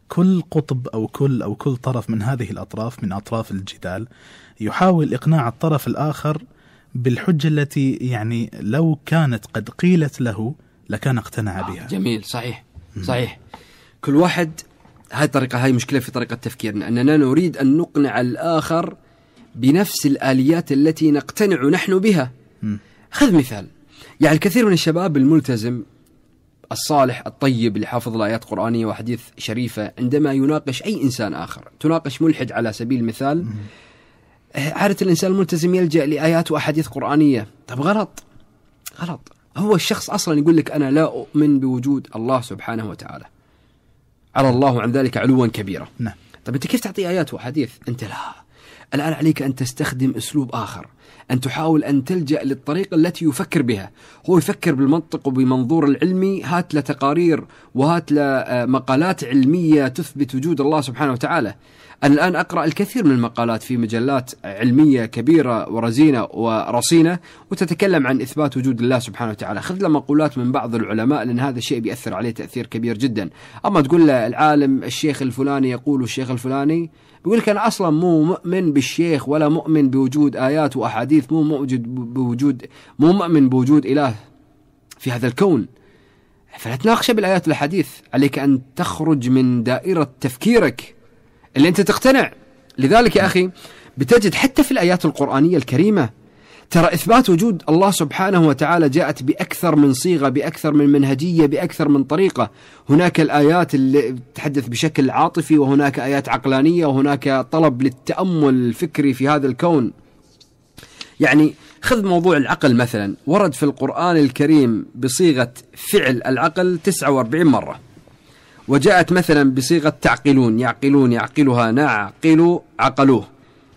كل قطب أو كل أو كل طرف من هذه الأطراف من أطراف الجدال يحاول إقناع الطرف الآخر بالحجة التي يعني لو كانت قد قيلت له لكان اقتنع آه، بها جميل صحيح صحيح كل واحد هاي الطريقة هاي مشكلة في طريقة تفكيرنا أننا نريد أن نقنع الآخر بنفس الآليات التي نقتنع نحن بها خذ مثال يعني الكثير من الشباب الملتزم الصالح الطيب اللي حافظ الآيات قرآنية وحديث شريفة عندما يناقش أي إنسان آخر تناقش ملحد على سبيل المثال عادة الإنسان الملتزم يلجأ لآيات وأحاديث قرآنية طب غلط غلط هو الشخص أصلا يقول لك أنا لا أؤمن بوجود الله سبحانه وتعالى على الله عن ذلك علوا كبيرا نعم طب أنت كيف تعطي آيات وأحاديث أنت لا الآن عليك أن تستخدم أسلوب آخر أن تحاول أن تلجأ للطريقة التي يفكر بها هو يفكر بالمنطق وبمنظور العلمي هات له تقارير وهات له آه، مقالات علمية تثبت وجود الله سبحانه وتعالى أنا الآن أقرأ الكثير من المقالات في مجلات علمية كبيرة ورزينة ورصينة وتتكلم عن إثبات وجود الله سبحانه وتعالى خذ له مقولات من بعض العلماء لأن هذا الشيء بيأثر عليه تأثير كبير جدا أما تقول له العالم الشيخ الفلاني يقول الشيخ الفلاني يقول لك انا أصلا مو مؤمن بالشيخ ولا مؤمن بوجود آيات وأحاديث مو موجود بوجود مو مؤمن بوجود إله في هذا الكون فلا تناقشه بالآيات والأحاديث عليك أن تخرج من دائرة تفكيرك اللي أنت تقتنع لذلك يا أخي بتجد حتى في الآيات القرآنية الكريمة ترى إثبات وجود الله سبحانه وتعالى جاءت بأكثر من صيغة بأكثر من منهجية بأكثر من طريقة هناك الآيات اللي تتحدث بشكل عاطفي وهناك آيات عقلانية وهناك طلب للتأمل الفكري في هذا الكون يعني خذ موضوع العقل مثلا ورد في القرآن الكريم بصيغة فعل العقل 49 مرة وجاءت مثلا بصيغة تعقلون يعقلون يعقلها نعقل عقلوه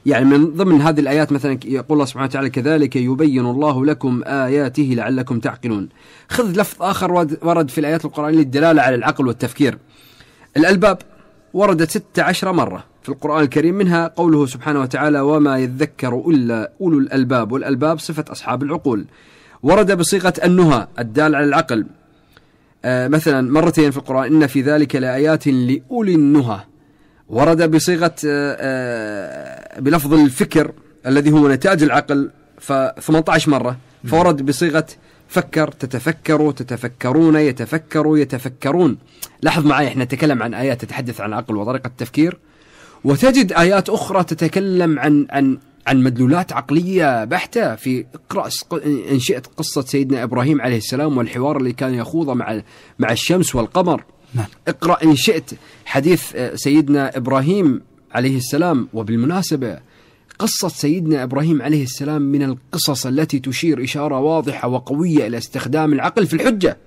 يعني من ضمن هذه الآيات مثلا يقول الله سبحانه وتعالى كذلك يبين الله لكم آياته لعلكم تعقلون خذ لفظ آخر ورد في الآيات القرآنية للدلالة على العقل والتفكير الألباب وردت 16 مرة في القرآن الكريم منها قوله سبحانه وتعالى وما يذكر إلا أولو الألباب والألباب صفة أصحاب العقول ورد بصيغة النهى الدال على العقل آه مثلا مرتين في القرآن إن في ذلك لآيات لأولي النهى ورد بصيغة آه، آه، بلفظ الفكر الذي هو نتاج العقل ف 18 مرة فورد بصيغة فكر تتفكروا تتفكرون يتفكروا يتفكرون لاحظ معي احنا نتكلم عن آيات تتحدث عن العقل وطريقة التفكير وتجد آيات أخرى تتكلم عن عن عن مدلولات عقلية بحتة في اقرأ إن شئت قصة سيدنا إبراهيم عليه السلام والحوار اللي كان يخوضه مع مع الشمس والقمر نعم. اقرأ إن شئت حديث آه، سيدنا إبراهيم عليه السلام وبالمناسبة قصة سيدنا إبراهيم عليه السلام من القصص التي تشير إشارة واضحة وقوية إلى استخدام العقل في الحجة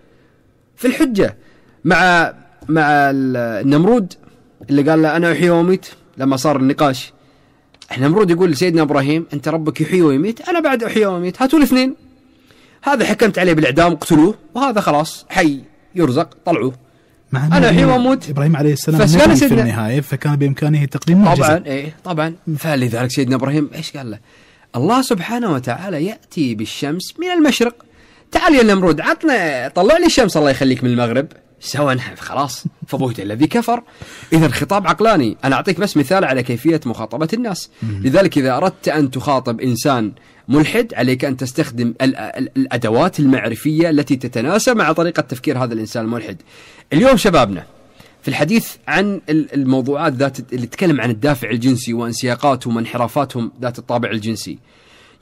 في الحجة مع مع النمرود اللي قال له أنا أحيي وأميت لما صار النقاش النمرود يقول لسيدنا إبراهيم أنت ربك يحيي ويميت أنا بعد أحيي وأميت هاتوا الاثنين هذا حكمت عليه بالإعدام اقتلوه وهذا خلاص حي يرزق طلعوه مع انا الحين اموت ابراهيم عليه السلام في النهايه فكان بامكانه تقديم معجزه طبعا اي طبعا فلذلك سيدنا ابراهيم ايش قال له؟ الله سبحانه وتعالى ياتي بالشمس من المشرق تعال يا نمرود عطنا طلع لي الشمس الله يخليك من المغرب سوى خلاص فبهت الذي كفر اذا خطاب عقلاني انا اعطيك بس مثال على كيفيه مخاطبه الناس لذلك اذا اردت ان تخاطب انسان ملحد عليك ان تستخدم الادوات المعرفيه التي تتناسب مع طريقه تفكير هذا الانسان الملحد اليوم شبابنا في الحديث عن الموضوعات ذات اللي تتكلم عن الدافع الجنسي وانسياقاتهم وانحرافاتهم ذات الطابع الجنسي.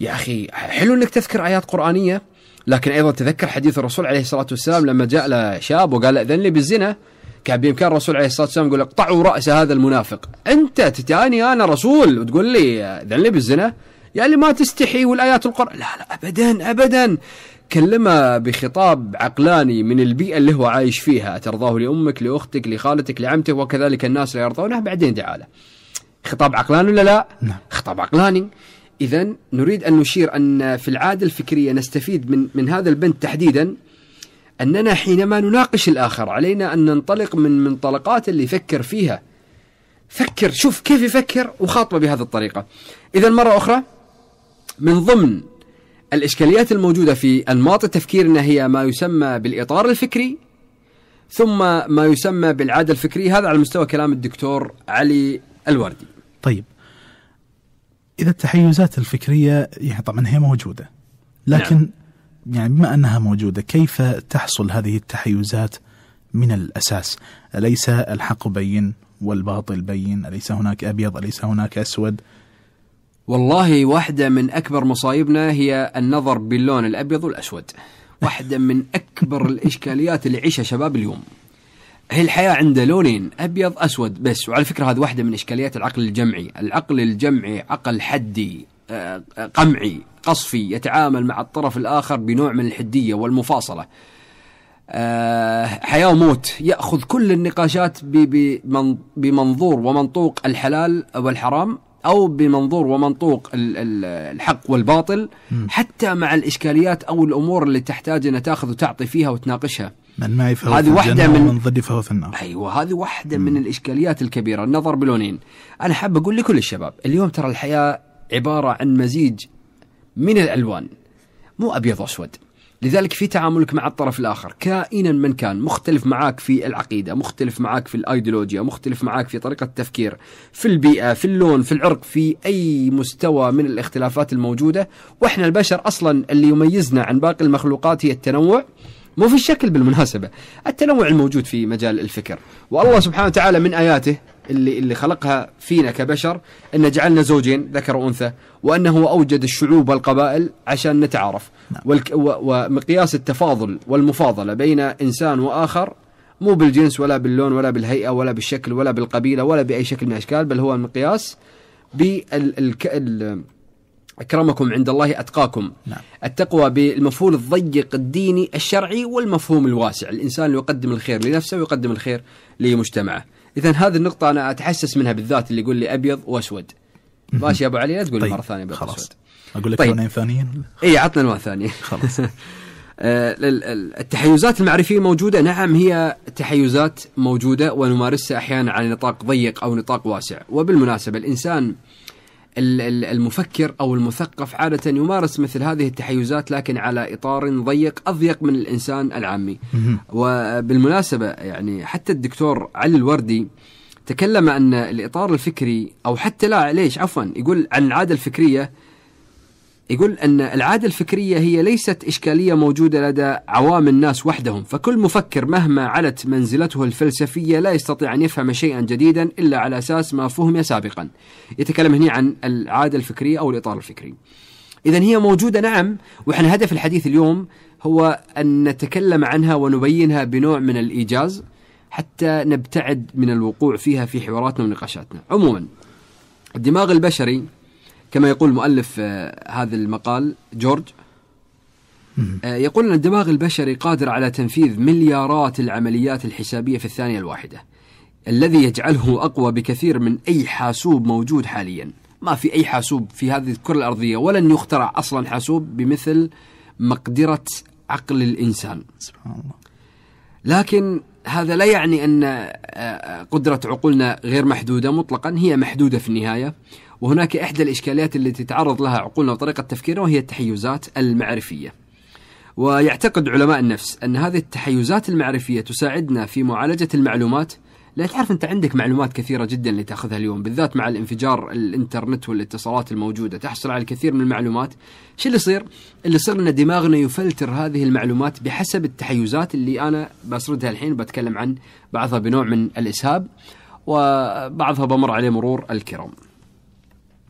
يا اخي حلو انك تذكر ايات قرانيه لكن ايضا تذكر حديث الرسول عليه الصلاه والسلام لما جاء له شاب وقال اذن لي بالزنا كان بامكان الرسول عليه الصلاه والسلام يقول اقطعوا راس هذا المنافق، انت تتاني انا رسول وتقول لي اذن لي بالزنا؟ يا اللي ما تستحي والايات القرآن لا لا ابدا ابدا كلمه بخطاب عقلاني من البيئة اللي هو عايش فيها ترضاه لأمك لأختك لخالتك لعمتك وكذلك الناس لا يرضونه بعدين تعالى خطاب عقلاني ولا لا؟ نعم. خطاب عقلاني إذا نريد أن نشير أن في العادة الفكرية نستفيد من, من هذا البند تحديدا أننا حينما نناقش الآخر علينا أن ننطلق من منطلقات اللي يفكر فيها فكر شوف كيف يفكر وخاطبه بهذه الطريقة إذا مرة أخرى من ضمن الإشكاليات الموجودة في أنماط تفكيرنا هي ما يسمى بالإطار الفكري ثم ما يسمى بالعادة الفكرية هذا على مستوى كلام الدكتور علي الوردي طيب إذا التحيزات الفكرية يعني طبعا هي موجودة لكن نعم. يعني بما أنها موجودة كيف تحصل هذه التحيزات من الأساس أليس الحق بين والباطل بين أليس هناك أبيض أليس هناك أسود والله واحدة من أكبر مصايبنا هي النظر باللون الأبيض والأسود واحدة من أكبر الإشكاليات اللي يعيشها شباب اليوم هي الحياة عنده لونين أبيض أسود بس وعلى فكرة هذه واحدة من إشكاليات العقل الجمعي العقل الجمعي عقل حدي آه، آه، قمعي قصفي يتعامل مع الطرف الآخر بنوع من الحدية والمفاصلة آه، حياة وموت يأخذ كل النقاشات بمنظور ومنطوق الحلال والحرام او بمنظور ومنطوق الحق والباطل حتى مع الاشكاليات او الامور اللي تحتاج ان تاخذ وتعطي فيها وتناقشها من معي فهو هذه واحدة من ومن ضدي فهو في النار ايوه هذه واحدة من الاشكاليات الكبيرة النظر بلونين انا حاب اقول لكل الشباب اليوم ترى الحياة عبارة عن مزيج من الالوان مو ابيض واسود لذلك في تعاملك مع الطرف الاخر كائنا من كان مختلف معاك في العقيده مختلف معاك في الايديولوجيا مختلف معاك في طريقه التفكير في البيئه في اللون في العرق في اي مستوى من الاختلافات الموجوده واحنا البشر اصلا اللي يميزنا عن باقي المخلوقات هي التنوع مو في الشكل بالمناسبة التنوع الموجود في مجال الفكر والله سبحانه وتعالى من آياته اللي اللي خلقها فينا كبشر انه جعلنا زوجين ذكر وانثى وانه اوجد الشعوب والقبائل عشان نتعارف نعم. والك ومقياس التفاضل والمفاضله بين انسان واخر مو بالجنس ولا باللون ولا بالهيئه ولا بالشكل ولا بالقبيله ولا باي شكل من الاشكال بل هو المقياس بال أكرمكم عند الله أتقاكم نعم. التقوى بالمفهوم الضيق الديني الشرعي والمفهوم الواسع الإنسان يقدم الخير لنفسه ويقدم الخير لمجتمعه اذا هذه النقطه انا اتحسس منها بالذات اللي يقول لي ابيض واسود ماشي يا ابو علي لا تقول طيب. مره ثانيه ابيض خلاص واسود. اقول لك طيب. لونين ثانيين اي عطنا الوان ثانيه خلاص آه، التحيزات المعرفيه موجوده نعم هي تحيزات موجوده ونمارسها احيانا على نطاق ضيق او نطاق واسع وبالمناسبه الانسان آه المفكر او المثقف عاده يمارس مثل هذه التحيزات لكن على اطار ضيق اضيق من الانسان العامي. وبالمناسبه يعني حتى الدكتور علي الوردي تكلم ان الاطار الفكري او حتى لا ليش عفوا يقول عن العاده الفكريه يقول أن العادة الفكرية هي ليست إشكالية موجودة لدى عوام الناس وحدهم فكل مفكر مهما علت منزلته الفلسفية لا يستطيع أن يفهم شيئا جديدا إلا على أساس ما فهم سابقا يتكلم هنا عن العادة الفكرية أو الإطار الفكري إذا هي موجودة نعم وإحنا هدف الحديث اليوم هو أن نتكلم عنها ونبينها بنوع من الإيجاز حتى نبتعد من الوقوع فيها في حواراتنا ونقاشاتنا عموما الدماغ البشري كما يقول مؤلف آه، هذا المقال جورج آه، يقول أن الدماغ البشري قادر على تنفيذ مليارات العمليات الحسابية في الثانية الواحدة الذي يجعله أقوى بكثير من أي حاسوب موجود حاليا ما في أي حاسوب في هذه الكرة الأرضية ولن يخترع أصلا حاسوب بمثل مقدرة عقل الإنسان سبحان الله لكن هذا لا يعني أن آه، قدرة عقولنا غير محدودة مطلقا هي محدودة في النهاية وهناك إحدى الإشكاليات التي تتعرض لها عقولنا وطريقة تفكيرنا وهي التحيزات المعرفية ويعتقد علماء النفس أن هذه التحيزات المعرفية تساعدنا في معالجة المعلومات لا تعرف أنت عندك معلومات كثيرة جدا اللي تأخذها اليوم بالذات مع الانفجار الإنترنت والاتصالات الموجودة تحصل على الكثير من المعلومات شو اللي يصير؟ اللي يصير أن دماغنا يفلتر هذه المعلومات بحسب التحيزات اللي أنا بسردها الحين وبتكلم عن بعضها بنوع من الإسهاب وبعضها بمر عليه مرور الكرام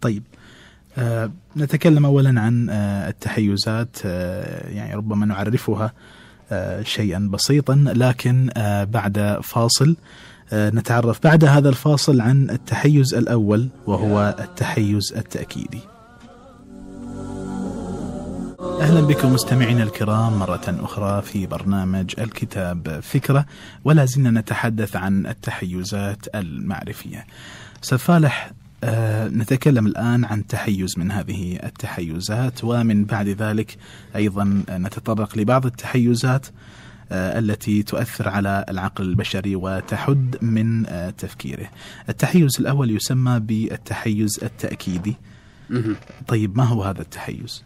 طيب آه نتكلم اولا عن آه التحيزات آه يعني ربما نعرفها آه، شيئا بسيطا لكن آه، بعد فاصل آه، نتعرف بعد هذا الفاصل عن التحيز الاول وهو التحيز التاكيدي. اهلا بكم مستمعينا الكرام مره اخرى في برنامج الكتاب فكره ولا زلنا نتحدث عن التحيزات المعرفيه. استاذ فالح آه، نتكلم الآن عن تحيز من هذه التحيزات ومن بعد ذلك أيضا نتطرق لبعض التحيزات آه، التي تؤثر على العقل البشري وتحد من آه، تفكيره التحيز الأول يسمى بالتحيز التأكيدي طيب ما هو هذا التحيز؟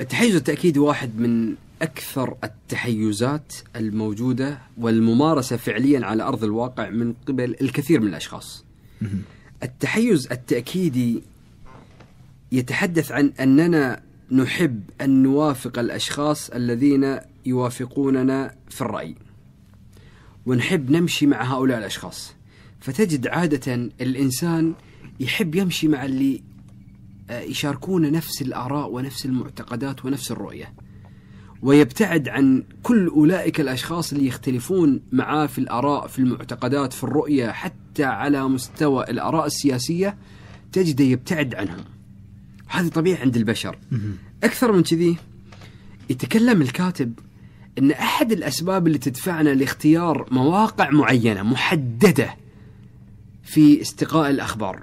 التحيز التأكيدي واحد من أكثر التحيزات الموجودة والممارسة فعليا على أرض الواقع من قبل الكثير من الأشخاص التحيز التأكيدي يتحدث عن أننا نحب أن نوافق الأشخاص الذين يوافقوننا في الرأي ونحب نمشي مع هؤلاء الأشخاص فتجد عادة الإنسان يحب يمشي مع اللي آه، يشاركون نفس الآراء ونفس المعتقدات ونفس الرؤية ويبتعد عن كل أولئك الأشخاص اللي يختلفون معاه في الآراء في المعتقدات في الرؤية حتى حتى على مستوى الآراء السياسية تجده يبتعد عنهم هذه طبيعة عند البشر أكثر من كذي يتكلم الكاتب أن أحد الأسباب اللي تدفعنا لاختيار مواقع معينة محددة في استقاء الأخبار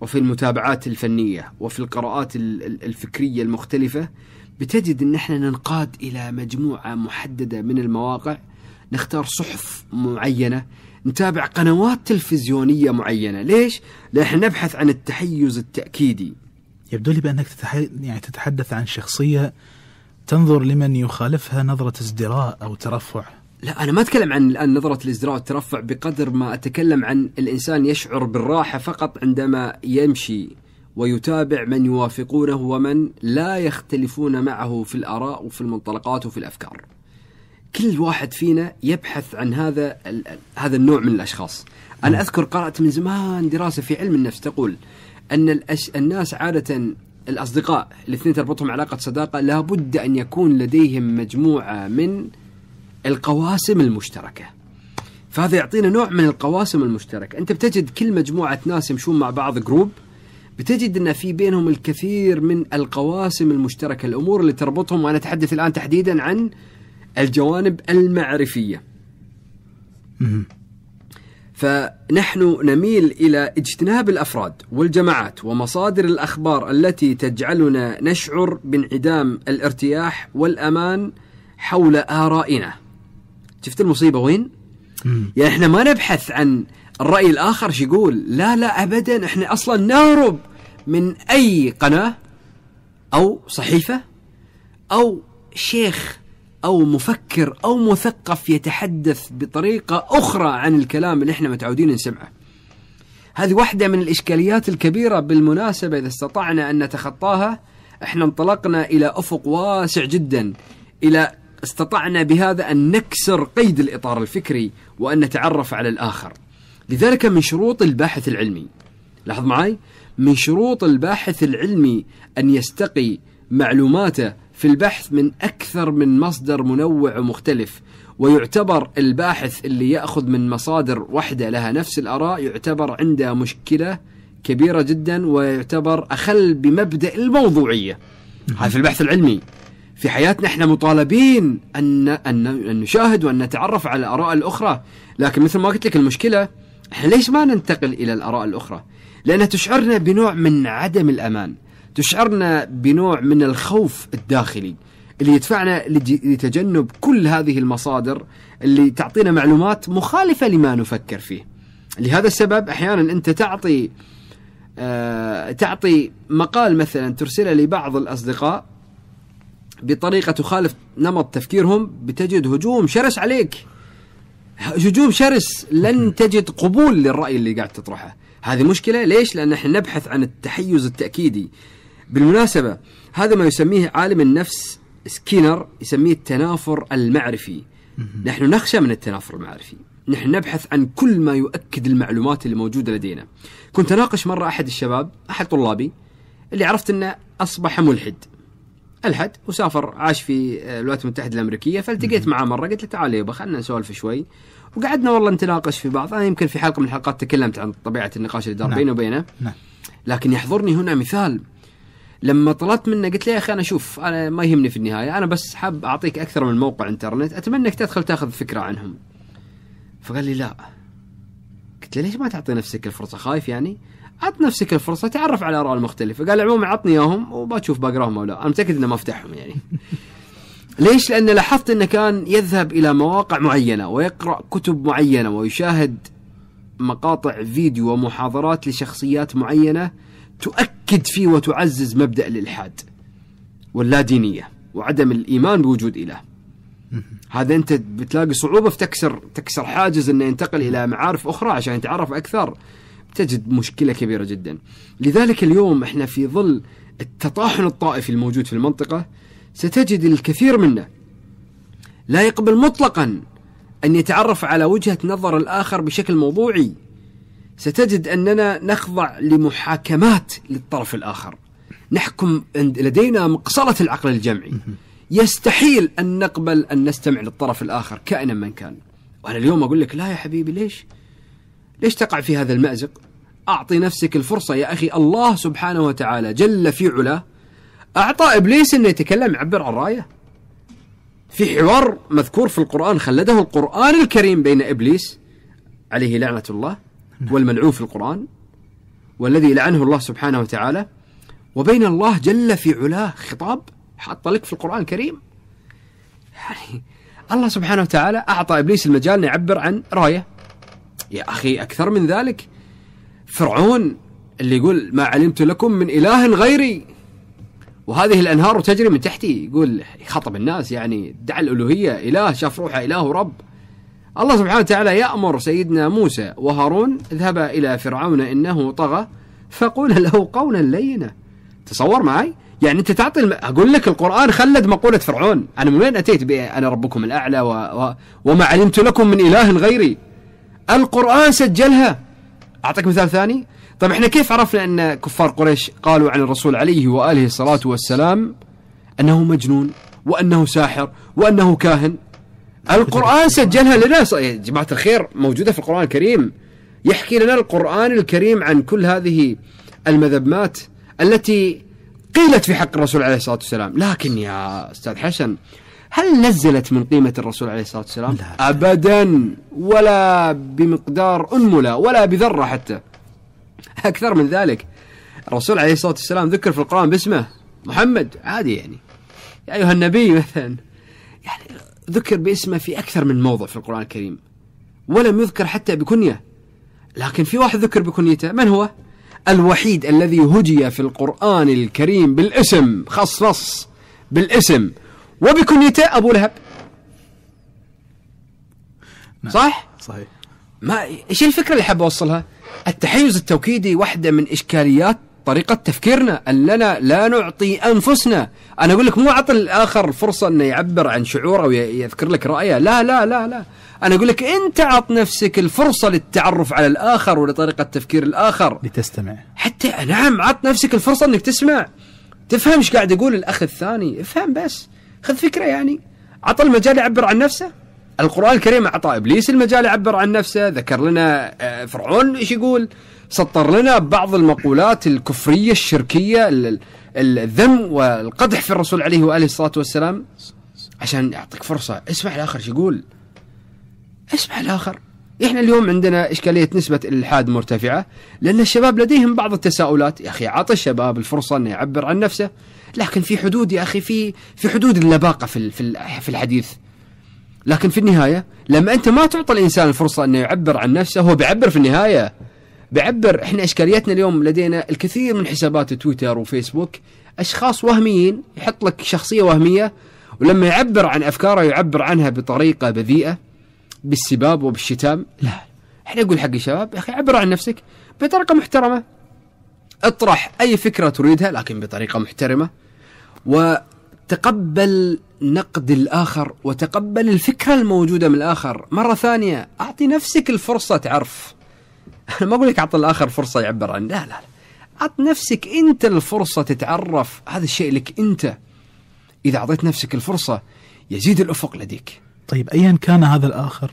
وفي المتابعات الفنية وفي القراءات الفكرية المختلفة بتجد ان احنا ننقاد الى مجموعه محدده من المواقع نختار صحف معينه نتابع قنوات تلفزيونية معينة ليش؟ لأن احنا نبحث عن التحيز التأكيدي يبدو لي بأنك تتح... يعني تتحدث عن شخصية تنظر لمن يخالفها نظرة ازدراء أو ترفع لا أنا ما أتكلم عن الآن نظرة الازدراء والترفع بقدر ما أتكلم عن الإنسان يشعر بالراحة فقط عندما يمشي ويتابع من يوافقونه ومن لا يختلفون معه في الآراء وفي المنطلقات وفي الأفكار كل واحد فينا يبحث عن هذا هذا النوع من الاشخاص انا نعم. اذكر قرات من زمان دراسه في علم النفس تقول ان الأش... الناس عاده الاصدقاء الاثنين تربطهم علاقه صداقه لابد ان يكون لديهم مجموعه من القواسم المشتركه فهذا يعطينا نوع من القواسم المشتركه انت بتجد كل مجموعه ناس يمشون مع بعض جروب بتجد ان في بينهم الكثير من القواسم المشتركه الامور اللي تربطهم وانا اتحدث الان تحديدا عن الجوانب المعرفية فنحن نميل إلى اجتناب الأفراد والجماعات ومصادر الأخبار التي تجعلنا نشعر بانعدام الارتياح والأمان حول آرائنا شفت المصيبة وين؟ يعني احنا ما نبحث عن الرأي الآخر شو يقول لا لا أبدا احنا أصلا نهرب من أي قناة أو صحيفة أو شيخ أو مفكر أو مثقف يتحدث بطريقة أخرى عن الكلام اللي احنا متعودين نسمعه هذه واحدة من الإشكاليات الكبيرة بالمناسبة إذا استطعنا أن نتخطاها احنا انطلقنا إلى أفق واسع جدا إلى استطعنا بهذا أن نكسر قيد الإطار الفكري وأن نتعرف على الآخر لذلك من شروط الباحث العلمي لاحظ معي من شروط الباحث العلمي أن يستقي معلوماته في البحث من أكثر من مصدر منوع ومختلف ويعتبر الباحث اللي يأخذ من مصادر واحدة لها نفس الآراء يعتبر عنده مشكلة كبيرة جدا ويعتبر أخل بمبدأ الموضوعية هذا في البحث العلمي في حياتنا احنا مطالبين ان ان نشاهد وان نتعرف على الاراء الاخرى، لكن مثل ما قلت لك المشكله احنا ليش ما ننتقل الى الاراء الاخرى؟ لانها تشعرنا بنوع من عدم الامان. تشعرنا بنوع من الخوف الداخلي اللي يدفعنا لتجنب كل هذه المصادر اللي تعطينا معلومات مخالفة لما نفكر فيه لهذا السبب أحيانا أنت تعطي آه تعطي مقال مثلا ترسله لبعض الأصدقاء بطريقة تخالف نمط تفكيرهم بتجد هجوم شرس عليك هجوم شرس لن تجد قبول للرأي اللي قاعد تطرحه هذه مشكلة ليش؟ لأن احنا نبحث عن التحيز التأكيدي بالمناسبة هذا ما يسميه عالم النفس سكينر يسميه التنافر المعرفي نحن نخشى من التنافر المعرفي نحن نبحث عن كل ما يؤكد المعلومات اللي موجودة لدينا كنت أناقش مرة أحد الشباب أحد طلابي اللي عرفت أنه أصبح ملحد ألحد وسافر عاش في آه، الولايات المتحدة الأمريكية فالتقيت معاه مرة قلت له تعال يبا خلنا نسولف شوي وقعدنا والله نتناقش في بعض أنا يمكن في حلقة من الحلقات تكلمت عن طبيعة النقاش اللي دار نعم. بيني وبينه نعم. لكن يحضرني هنا مثال لما طلبت منه قلت له يا اخي انا شوف انا ما يهمني في النهايه انا بس حاب اعطيك اكثر من موقع انترنت اتمنى انك تدخل تاخذ فكره عنهم فقال لي لا قلت له ليش ما تعطي نفسك الفرصه خايف يعني عط نفسك الفرصه تعرف على الاراء المختلفه قال عموما عطني اياهم وبشوف بقراهم او لا انا متاكد انه ما افتحهم يعني ليش؟ لأن لاحظت أنه كان يذهب إلى مواقع معينة ويقرأ كتب معينة ويشاهد مقاطع فيديو ومحاضرات لشخصيات معينة تؤكد فيه وتعزز مبدأ الإلحاد واللادينية وعدم الإيمان بوجود إله هذا أنت بتلاقي صعوبة في تكسر تكسر حاجز أنه ينتقل إلى معارف أخرى عشان يتعرف أكثر تجد مشكلة كبيرة جدا لذلك اليوم احنا في ظل التطاحن الطائفي الموجود في المنطقة ستجد الكثير منا لا يقبل مطلقا أن يتعرف على وجهة نظر الآخر بشكل موضوعي ستجد أننا نخضع لمحاكمات للطرف الآخر نحكم لدينا مقصلة العقل الجمعي يستحيل أن نقبل أن نستمع للطرف الآخر كائنا من كان وأنا اليوم أقول لك لا يا حبيبي ليش ليش تقع في هذا المأزق أعطي نفسك الفرصة يا أخي الله سبحانه وتعالى جل في علاه أعطى إبليس أنه يتكلم يعبر عن رأيه في حوار مذكور في القرآن خلده القرآن الكريم بين إبليس عليه لعنة الله نعم. والملعون في القرآن والذي لعنه الله سبحانه وتعالى وبين الله جل في علاه خطاب حط لك في القرآن الكريم يعني الله سبحانه وتعالى أعطى إبليس المجال أن يعبر عن رايه يا أخي أكثر من ذلك فرعون اللي يقول ما علمت لكم من إله غيري وهذه الأنهار تجري من تحتي يقول خطب الناس يعني دعا الألوهية إله شاف روحه إله رب الله سبحانه وتعالى يأمر سيدنا موسى وهارون اذهبا إلى فرعون إنه طغى فقول له قولا لينا تصور معي يعني انت تعطي الم... اقول لك القران خلد مقوله فرعون انا من وين اتيت بي انا ربكم الاعلى و... و... وما علمت لكم من اله غيري القران سجلها اعطيك مثال ثاني طيب احنا كيف عرفنا ان كفار قريش قالوا عن الرسول عليه واله الصلاه والسلام انه مجنون وانه ساحر وانه كاهن القرآن سجلها لنا يا جماعة الخير موجودة في القرآن الكريم يحكي لنا القرآن الكريم عن كل هذه المذبمات التي قيلت في حق الرسول عليه الصلاة والسلام لكن يا أستاذ حسن هل نزلت من قيمة الرسول عليه الصلاة والسلام لا أبدا ولا بمقدار أنملة ولا بذرة حتى أكثر من ذلك الرسول عليه الصلاة والسلام ذكر في القرآن باسمه محمد عادي يعني يا أيها النبي مثلا يعني ذكر باسمه في أكثر من موضع في القرآن الكريم ولم يذكر حتى بكنية لكن في واحد ذكر بكنيته من هو؟ الوحيد الذي هجي في القرآن الكريم بالاسم خصص بالاسم وبكنيته أبو لهب نعم. صح؟ صحيح ما ايش الفكره اللي حاب اوصلها؟ التحيز التوكيدي واحده من اشكاليات طريقة تفكيرنا أننا لا نعطي أنفسنا أنا أقول لك مو أعطي الآخر فرصة أنه يعبر عن شعوره ويذكر لك رأيه لا لا لا لا أنا أقول لك أنت عط نفسك الفرصة للتعرف على الآخر ولطريقة تفكير الآخر لتستمع حتى نعم عط نفسك الفرصة أنك تسمع تفهم ايش قاعد يقول الأخ الثاني افهم بس خذ فكرة يعني أعطى المجال يعبر عن نفسه القرآن الكريم أعطى إبليس المجال يعبر عن نفسه ذكر لنا آه، فرعون ايش يقول سطر لنا بعض المقولات الكفرية الشركية الذم والقدح في الرسول عليه وآله الصلاة والسلام عشان يعطيك فرصة اسمع الآخر شو يقول اسمع الآخر احنا اليوم عندنا اشكاليه نسبه الالحاد مرتفعه لان الشباب لديهم بعض التساؤلات يا اخي اعطي الشباب الفرصه انه يعبر عن نفسه لكن في حدود يا اخي في في حدود اللباقه في في الحديث لكن في النهايه لما انت ما تعطي الانسان الفرصه انه يعبر عن نفسه هو بيعبر في النهايه بعبر احنا اشكاليتنا اليوم لدينا الكثير من حسابات تويتر وفيسبوك اشخاص وهميين يحط لك شخصيه وهميه ولما يعبر عن افكاره يعبر عنها بطريقه بذيئه بالسباب وبالشتام لا احنا نقول حق الشباب يا اخي عبر عن نفسك بطريقه محترمه اطرح اي فكره تريدها لكن بطريقه محترمه وتقبل نقد الاخر وتقبل الفكره الموجوده من الاخر مره ثانيه اعطي نفسك الفرصه تعرف انا ما اقول لك اعطي الاخر فرصه يعبر عن لا لا, لا. اعط نفسك انت الفرصه تتعرف هذا الشيء لك انت اذا اعطيت نفسك الفرصه يزيد الافق لديك طيب ايا كان هذا الاخر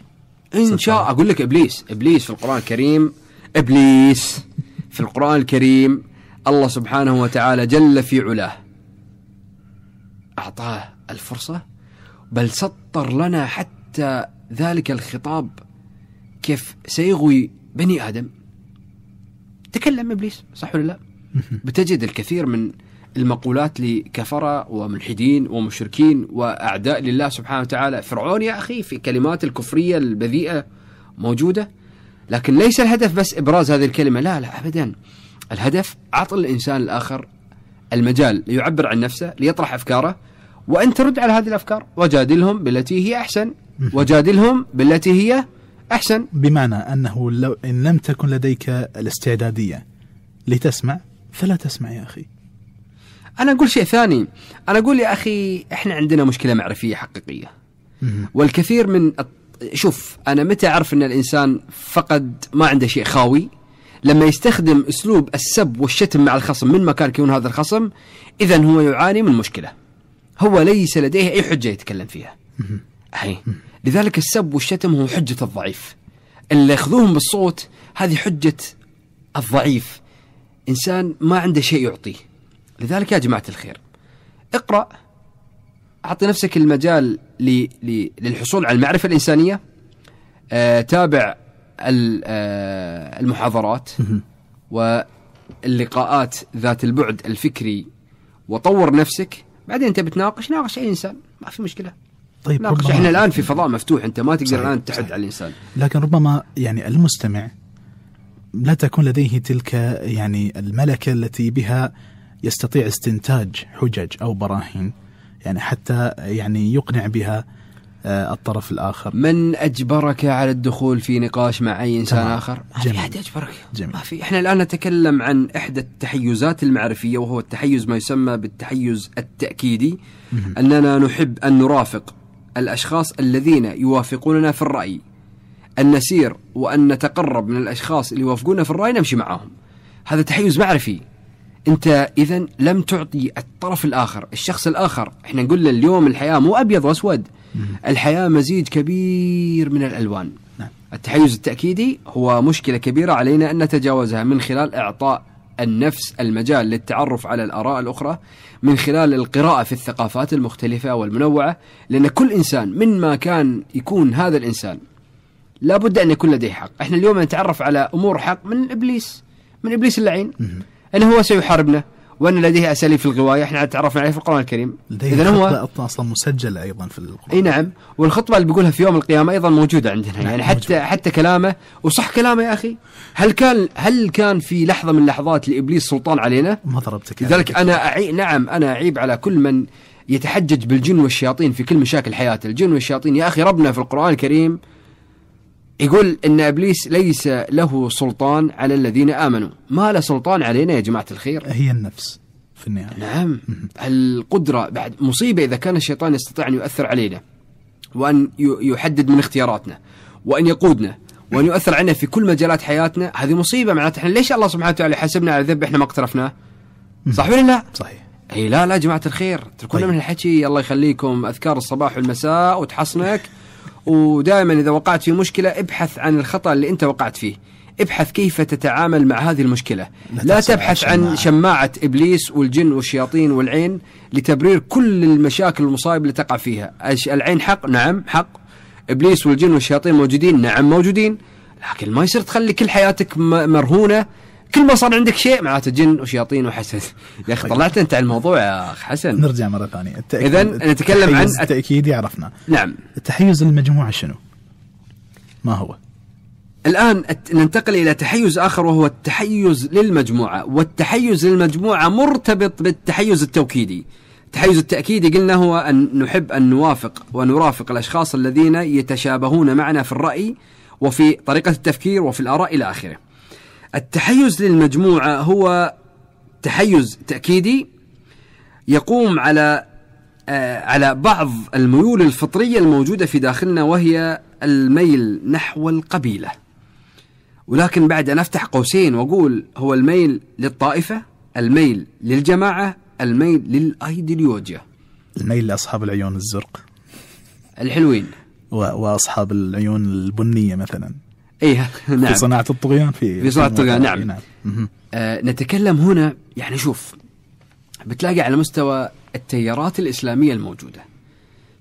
ان شاء اقول لك ابليس ابليس في القران الكريم ابليس في القران الكريم الله سبحانه وتعالى جل في علاه اعطاه الفرصه بل سطر لنا حتى ذلك الخطاب كيف سيغوي بني آدم تكلم إبليس صح ولا لا بتجد الكثير من المقولات لكفرة وملحدين ومشركين وأعداء لله سبحانه وتعالى فرعون يا أخي في كلمات الكفرية البذيئة موجودة لكن ليس الهدف بس إبراز هذه الكلمة لا لا أبدا الهدف عطل الإنسان الآخر المجال ليعبر عن نفسه ليطرح أفكاره وأن ترد على هذه الأفكار وجادلهم بالتي هي أحسن وجادلهم بالتي هي أحسن بمعنى أنه لو إن لم تكن لديك الاستعدادية لتسمع فلا تسمع يا أخي أنا أقول شيء ثاني أنا أقول يا أخي إحنا عندنا مشكلة معرفية حقيقية والكثير من شوف أنا متى أعرف أن الإنسان فقد ما عنده شيء خاوي لما يستخدم أسلوب السب والشتم مع الخصم من مكان كون هذا الخصم إذا هو يعاني من مشكلة هو ليس لديه أي حجة يتكلم فيها أحي. لذلك السب والشتم هو حجة الضعيف اللي ياخذوهم بالصوت هذه حجة الضعيف إنسان ما عنده شيء يعطيه لذلك يا جماعة الخير اقرأ أعطي نفسك المجال لي لي للحصول على المعرفة الإنسانية آه، تابع آه، المحاضرات واللقاءات ذات البعد الفكري وطور نفسك بعدين انت بتناقش ناقش اي انسان ما في مشكله طيب ربما احنا الان في فضاء مفتوح انت ما تقدر الان تحد على الانسان لكن ربما يعني المستمع لا تكون لديه تلك يعني الملكه التي بها يستطيع استنتاج حجج او براهين يعني حتى يعني يقنع بها آه، الطرف الاخر من اجبرك على الدخول في نقاش مع اي انسان طبعا. اخر؟ ما جميل. في احد جميل. ما في احنا الان نتكلم عن احدى التحيزات المعرفيه وهو التحيز ما يسمى بالتحيز التاكيدي م- اننا نحب ان نرافق الأشخاص الذين يوافقوننا في الرأي أن نسير وأن نتقرب من الأشخاص اللي يوافقونا في الرأي نمشي معاهم هذا تحيز معرفي أنت إذا لم تعطي الطرف الآخر الشخص الآخر إحنا نقول اليوم الحياة مو أبيض وأسود الحياة مزيج كبير من الألوان نعم. التحيز التأكيدي هو مشكلة كبيرة علينا أن نتجاوزها من خلال إعطاء النفس المجال للتعرف على الآراء الأخرى من خلال القراءة في الثقافات المختلفة والمنوعة لأن كل إنسان من ما كان يكون هذا الإنسان لابد أن يكون لديه حق احنا اليوم نتعرف على أمور حق من إبليس من إبليس اللعين أنه هو سيحاربنا وان لديه اساليب في الغوايه احنا تعرفنا عليه في القران الكريم اذا هو اصلا مسجله ايضا في القران اي نعم والخطبه اللي بيقولها في يوم القيامه ايضا موجوده عندنا نعم يعني حتى موجود. حتى كلامه وصح كلامه يا اخي هل كان هل كان في لحظه من لحظات لابليس سلطان علينا؟ ما ضربتك لذلك انا أعي نعم انا اعيب على كل من يتحجج بالجن والشياطين في كل مشاكل حياته، الجن والشياطين يا اخي ربنا في القران الكريم يقول ان ابليس ليس له سلطان على الذين امنوا، ما له سلطان علينا يا جماعه الخير. هي النفس في النهايه. نعم، القدره بعد مصيبه اذا كان الشيطان يستطيع ان يؤثر علينا وان يحدد من اختياراتنا وان يقودنا وان يؤثر علينا في كل مجالات حياتنا، هذه مصيبه معناته احنا ليش الله سبحانه وتعالى حسبنا على ذنب احنا ما اقترفناه؟ صح ولا لا؟ صحيح. اي لا لا جماعه الخير، تركونا طيب. من الحكي الله يخليكم اذكار الصباح والمساء وتحصنك ودائما إذا وقعت في مشكلة ابحث عن الخطأ اللي أنت وقعت فيه ابحث كيف تتعامل مع هذه المشكلة لا تبحث عن شماعة إبليس والجن والشياطين والعين لتبرير كل المشاكل والمصائب اللي تقع فيها العين حق نعم حق إبليس والجن والشياطين موجودين نعم موجودين لكن ما يصير تخلي كل حياتك مرهونة كل ما صار عندك شيء معناته جن وشياطين وحسد يا اخي طيب. طلعت انت على الموضوع يا اخ حسن نرجع مره ثانيه اذا نتكلم عن التاكيدي عرفنا نعم التحيز للمجموعه شنو؟ ما هو؟ الآن ننتقل إلى تحيز آخر وهو التحيز للمجموعة والتحيز للمجموعة مرتبط بالتحيز التوكيدي التحيز التأكيدي قلنا هو أن نحب أن نوافق ونرافق الأشخاص الذين يتشابهون معنا في الرأي وفي طريقة التفكير وفي الآراء إلى آخره التحيز للمجموعة هو تحيز تأكيدي يقوم على آه، على بعض الميول الفطرية الموجودة في داخلنا وهي الميل نحو القبيلة ولكن بعد أن أفتح قوسين وأقول هو الميل للطائفة الميل للجماعة الميل للأيديولوجيا الميل لأصحاب العيون الزرق الحلوين وأصحاب العيون البنية مثلا ايه نعم في صناعه الطغيان في في صناعه الطغيان نعم, إيه، نعم. آه نتكلم هنا يعني شوف بتلاقي على مستوى التيارات الاسلاميه الموجوده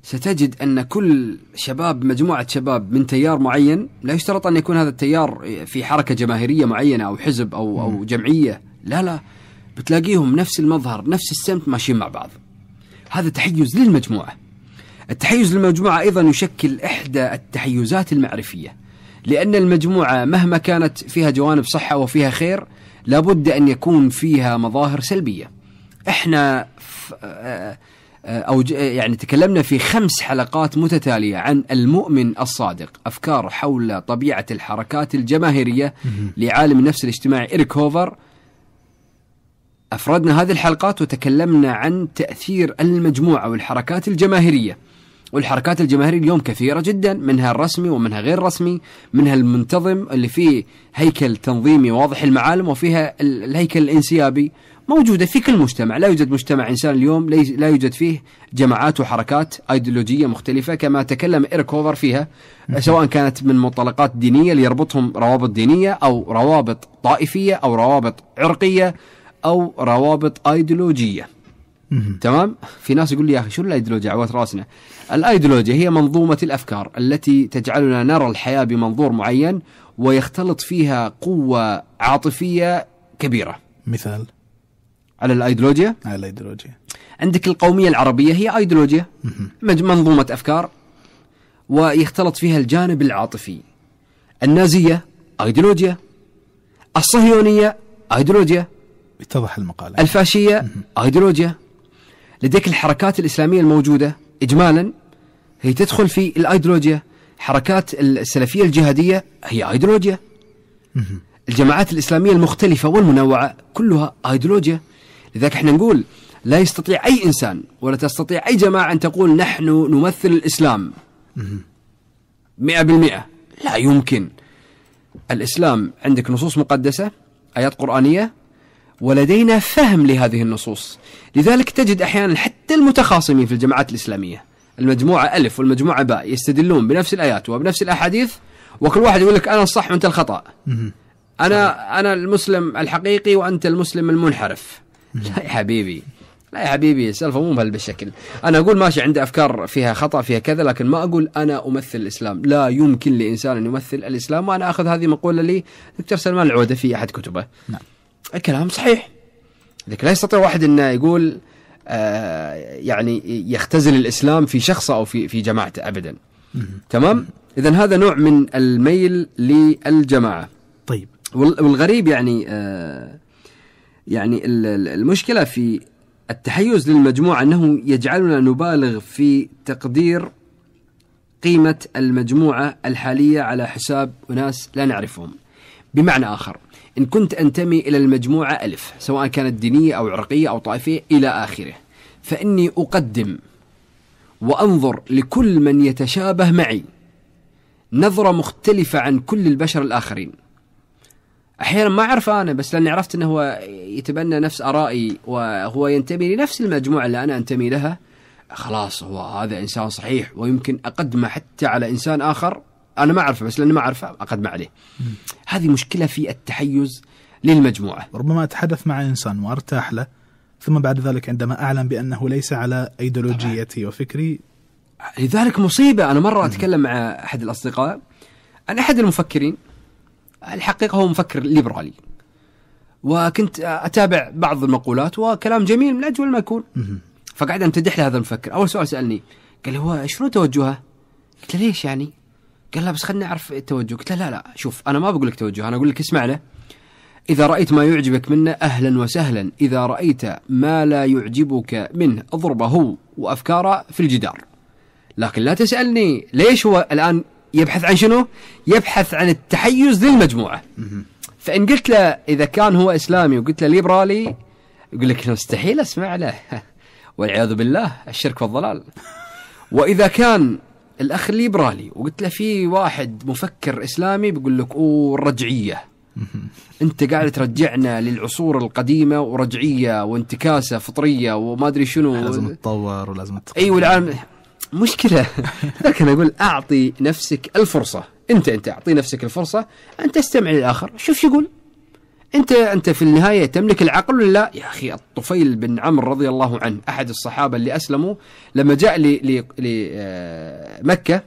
ستجد ان كل شباب مجموعه شباب من تيار معين لا يشترط ان يكون هذا التيار في حركه جماهيريه معينه او حزب او او جمعيه لا لا بتلاقيهم نفس المظهر نفس السمت ماشيين مع بعض هذا تحيز للمجموعه التحيز للمجموعه ايضا يشكل احدى التحيزات المعرفيه لأن المجموعة مهما كانت فيها جوانب صحة وفيها خير لابد أن يكون فيها مظاهر سلبية إحنا آه، أو آه، يعني تكلمنا في خمس حلقات متتالية عن المؤمن الصادق أفكار حول طبيعة الحركات الجماهيرية لعالم النفس الاجتماعي إريك هوفر أفردنا هذه الحلقات وتكلمنا عن تأثير المجموعة والحركات الجماهيرية والحركات الجماهيرية اليوم كثيرة جدا منها الرسمي ومنها غير رسمي منها المنتظم اللي فيه هيكل تنظيمي واضح المعالم وفيها الهيكل الانسيابي موجودة في كل مجتمع لا يوجد مجتمع إنسان اليوم لا يوجد فيه جماعات وحركات أيديولوجية مختلفة كما تكلم إيريك هوفر فيها سواء كانت من منطلقات دينية ليربطهم روابط دينية أو روابط طائفية أو روابط عرقية أو روابط أيديولوجية تمام في ناس يقول لي يا اخي شو الايديولوجيا عوات راسنا الايديولوجيا هي منظومه الافكار التي تجعلنا نرى الحياه بمنظور معين ويختلط فيها قوه عاطفيه كبيره مثال على الايديولوجيا على الايديولوجيا عندك القوميه العربيه هي ايديولوجيا منظومه افكار ويختلط فيها الجانب العاطفي النازيه ايديولوجيا الصهيونيه ايديولوجيا اتضح المقال الفاشيه ايديولوجيا لديك الحركات الإسلامية الموجودة إجمالا هي تدخل في الأيديولوجيا حركات السلفية الجهادية هي أيديولوجيا الجماعات الإسلامية المختلفة والمنوعة كلها أيديولوجيا لذلك احنا نقول لا يستطيع أي إنسان ولا تستطيع أي جماعة أن تقول نحن نمثل الإسلام مئة بالمئة لا يمكن الإسلام عندك نصوص مقدسة آيات قرآنية ولدينا فهم لهذه النصوص لذلك تجد أحيانا حتى المتخاصمين في الجماعات الإسلامية المجموعة ألف والمجموعة باء يستدلون بنفس الآيات وبنفس الأحاديث وكل واحد يقول لك أنا الصح وأنت الخطأ أنا أنا المسلم الحقيقي وأنت المسلم المنحرف لا يا حبيبي لا يا حبيبي السالفه مو بهالشكل انا اقول ماشي عندي افكار فيها خطا فيها كذا لكن ما اقول انا امثل الاسلام لا يمكن لانسان ان يمثل الاسلام وانا اخذ هذه مقوله لي دكتور سلمان العوده في احد كتبه نعم. الكلام صحيح لكن لا يستطيع واحد أن يقول آه يعني يختزل الإسلام في شخصه أو في, في جماعته أبدا تمام إذا هذا نوع من الميل للجماعة طيب والغريب يعني آه يعني المشكلة في التحيز للمجموعة أنه يجعلنا نبالغ في تقدير قيمة المجموعة الحالية على حساب أناس لا نعرفهم بمعنى آخر إن كنت أنتمي إلى المجموعة ألف سواء كانت دينية أو عرقية أو طائفية إلى آخره فإني أقدم وأنظر لكل من يتشابه معي نظرة مختلفة عن كل البشر الآخرين أحيانا ما أعرف أنا بس لأني عرفت أنه هو يتبنى نفس آرائي وهو ينتمي لنفس المجموعة اللي أنا أنتمي لها خلاص هو هذا إنسان صحيح ويمكن أقدمه حتى على إنسان آخر انا ما اعرفه بس لاني ما اعرفه اقدم عليه هذه مشكله في التحيز للمجموعه ربما اتحدث مع انسان وارتاح له ثم بعد ذلك عندما اعلم بانه ليس على ايديولوجيتي وفكري لذلك مصيبه انا مره اتكلم مع احد الاصدقاء عن احد المفكرين الحقيقه هو مفكر ليبرالي وكنت اتابع بعض المقولات وكلام جميل من اجمل ما يكون فقعد امتدح له هذا المفكر اول سؤال سالني قال هو شنو توجهه؟ قلت له ليش يعني؟ قال لا بس خلني اعرف التوجه قلت له لا لا شوف انا ما بقول لك توجه انا اقول لك اسمع له اذا رايت ما يعجبك منه اهلا وسهلا اذا رايت ما لا يعجبك منه اضربه هو وافكاره في الجدار لكن لا تسالني ليش هو الان يبحث عن شنو يبحث عن التحيز للمجموعه فان قلت له اذا كان هو اسلامي وقلت له ليبرالي يقول لك مستحيل اسمع له والعياذ بالله الشرك والضلال واذا كان الاخ الليبرالي وقلت له في واحد مفكر اسلامي بيقول لك اوه الرجعيه انت قاعد ترجعنا للعصور القديمه ورجعيه وانتكاسه فطريه وما ادري شنو لازم تتطور ولازم تتقدم ايوه والعالم مشكله لكن اقول اعطي نفسك الفرصه انت انت اعطي نفسك الفرصه ان تستمع للاخر شوف شو يقول انت انت في النهايه تملك العقل ولا لا؟ يا اخي الطفيل بن عمرو رضي الله عنه احد الصحابه اللي اسلموا لما جاء لمكه آه،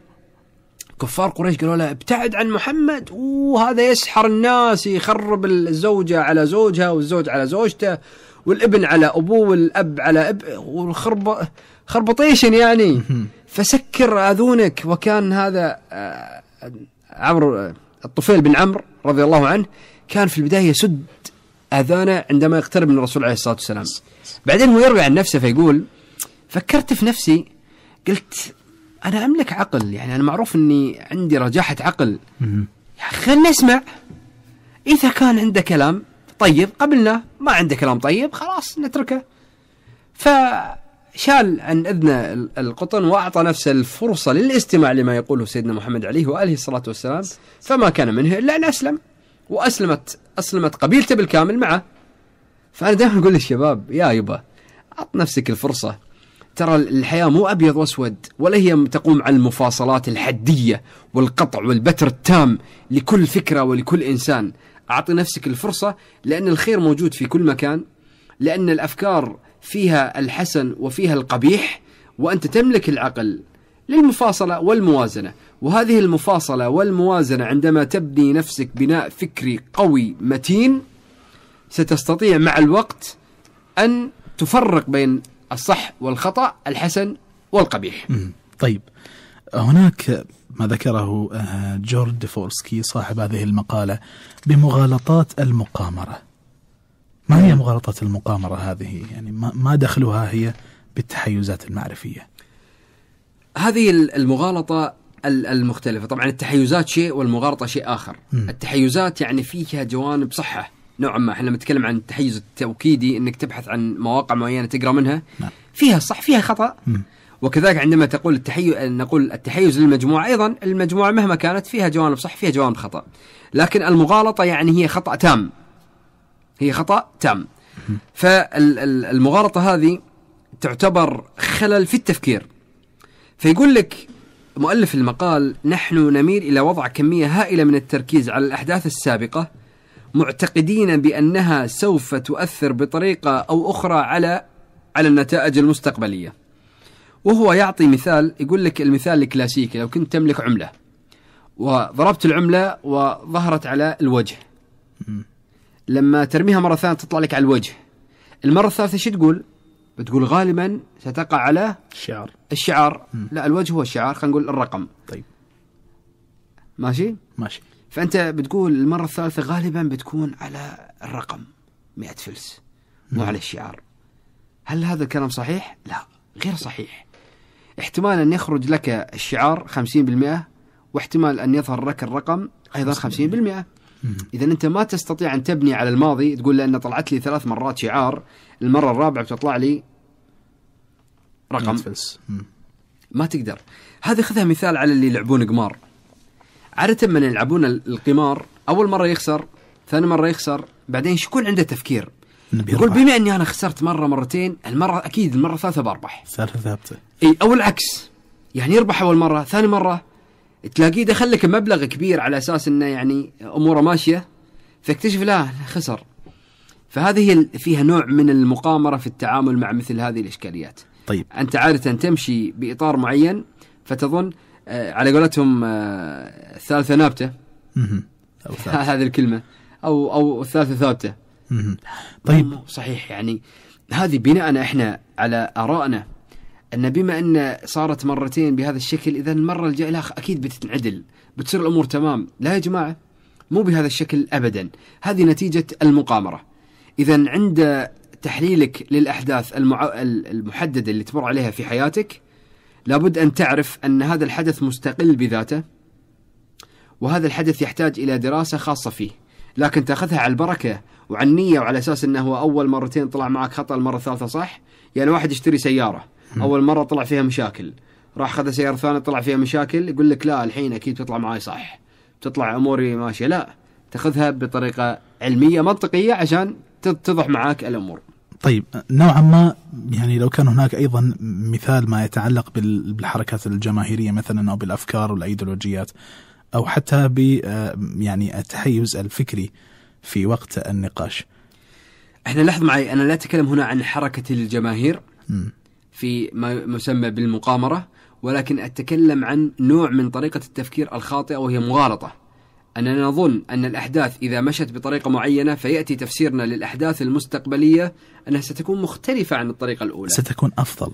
كفار قريش قالوا له ابتعد عن محمد وهذا يسحر الناس يخرب الزوجه على زوجها والزوج على زوجته والابن على ابوه والاب على اب والخرب خربطيشن يعني فسكر اذونك وكان هذا آه، عمرو الطفيل بن عمرو رضي الله عنه كان في البداية يسد آذانه عندما يقترب من الرسول عليه الصلاة والسلام بعدين هو يروي عن نفسه فيقول فكرت في نفسي قلت أنا أملك عقل يعني أنا معروف أني عندي رجاحة عقل خلنا اسمع إذا كان عنده كلام طيب قبلنا ما عنده كلام طيب خلاص نتركه فشال عن اذنه القطن واعطى نفسه الفرصه للاستماع لما يقوله سيدنا محمد عليه واله الصلاه والسلام فما كان منه الا ان اسلم واسلمت اسلمت قبيلته بالكامل معه فانا دائما اقول للشباب يا يبا اعط نفسك الفرصه ترى الحياه مو ابيض واسود ولا هي تقوم على المفاصلات الحديه والقطع والبتر التام لكل فكره ولكل انسان اعطي نفسك الفرصه لان الخير موجود في كل مكان لان الافكار فيها الحسن وفيها القبيح وانت تملك العقل للمفاصله والموازنه وهذه المفاصلة والموازنة عندما تبني نفسك بناء فكري قوي متين ستستطيع مع الوقت أن تفرق بين الصح والخطأ الحسن والقبيح طيب هناك ما ذكره آه، جورج ديفورسكي صاحب هذه المقالة بمغالطات المقامرة ما هي مغالطات المقامرة هذه يعني ما دخلها هي بالتحيزات المعرفية هذه المغالطة المختلفة طبعا التحيزات شيء والمغالطة شيء آخر م. التحيزات يعني فيها جوانب صحة نوعا ما احنا لما نتكلم عن التحيز التوكيدي انك تبحث عن مواقع معينه تقرا منها نعم. فيها صح فيها خطا م. وكذلك عندما تقول التحيز نقول التحيز للمجموعه ايضا المجموعه مهما كانت فيها جوانب صح فيها جوانب خطا لكن المغالطه يعني هي خطا تام هي خطا تام فالمغالطه هذه تعتبر خلل في التفكير فيقول لك مؤلف المقال نحن نميل إلى وضع كمية هائلة من التركيز على الأحداث السابقة معتقدين بأنها سوف تؤثر بطريقة أو أخرى على على النتائج المستقبلية وهو يعطي مثال يقول لك المثال الكلاسيكي لو كنت تملك عملة وضربت العملة وظهرت على الوجه لما ترميها مرة ثانية تطلع لك على الوجه المرة الثالثة شو تقول بتقول غالبا ستقع على الشعار الشعار مم. لا الوجه هو الشعار خلينا نقول الرقم طيب ماشي ماشي فانت بتقول المره الثالثه غالبا بتكون على الرقم 100 فلس مو على الشعار هل هذا الكلام صحيح لا غير صحيح احتمال ان يخرج لك الشعار 50% واحتمال ان يظهر لك الرقم ايضا 50%, 50%. اذا انت ما تستطيع ان تبني على الماضي تقول لان طلعت لي ثلاث مرات شعار المره الرابعه بتطلع لي رقم ما تقدر هذه خذها مثال على اللي يلعبون قمار عاده من يلعبون القمار اول مره يخسر ثاني مره يخسر بعدين يكون عنده تفكير يقول بما اني انا خسرت مره مرتين المره اكيد المره الثالثه بربح ثالثه ثابته اي او العكس يعني يربح اول مره ثاني مره تلاقيه دخل لك مبلغ كبير على اساس انه يعني اموره ماشيه فاكتشف لا خسر فهذه فيها نوع من المقامره في التعامل مع مثل هذه الاشكاليات طيب انت عاده تمشي باطار معين فتظن آه، على قولتهم آه، الثالثه نابته أو هذه الكلمه او او الثالثه ثابته طيب صحيح يعني هذه بناءنا احنا على ارائنا أن بما أن صارت مرتين بهذا الشكل إذا المرة الجاية لا أكيد بتنعدل بتصير الأمور تمام لا يا جماعة مو بهذا الشكل أبدا هذه نتيجة المقامرة إذا عند تحليلك للأحداث المحددة اللي تمر عليها في حياتك لابد أن تعرف أن هذا الحدث مستقل بذاته وهذا الحدث يحتاج إلى دراسة خاصة فيه لكن تاخذها على البركه وعلى النيه وعلى اساس انه اول مرتين طلع معك خطا المره الثالثه صح يعني واحد يشتري سياره اول مره طلع فيها مشاكل راح خذ سياره ثانيه طلع فيها مشاكل يقول لك لا الحين اكيد تطلع معي صح تطلع اموري ماشيه لا تاخذها بطريقه علميه منطقيه عشان تتضح معاك الامور طيب نوعا ما يعني لو كان هناك ايضا مثال ما يتعلق بالحركات الجماهيريه مثلا او بالافكار والايديولوجيات او حتى ب آه، يعني التحيز الفكري في وقت النقاش. احنا لاحظ معي انا لا اتكلم هنا عن حركه الجماهير م. في ما يسمى بالمقامرة ولكن أتكلم عن نوع من طريقة التفكير الخاطئة وهي مغالطة أننا نظن أن الأحداث إذا مشت بطريقة معينة فيأتي تفسيرنا للأحداث المستقبلية أنها ستكون مختلفة عن الطريقة الأولى ستكون أفضل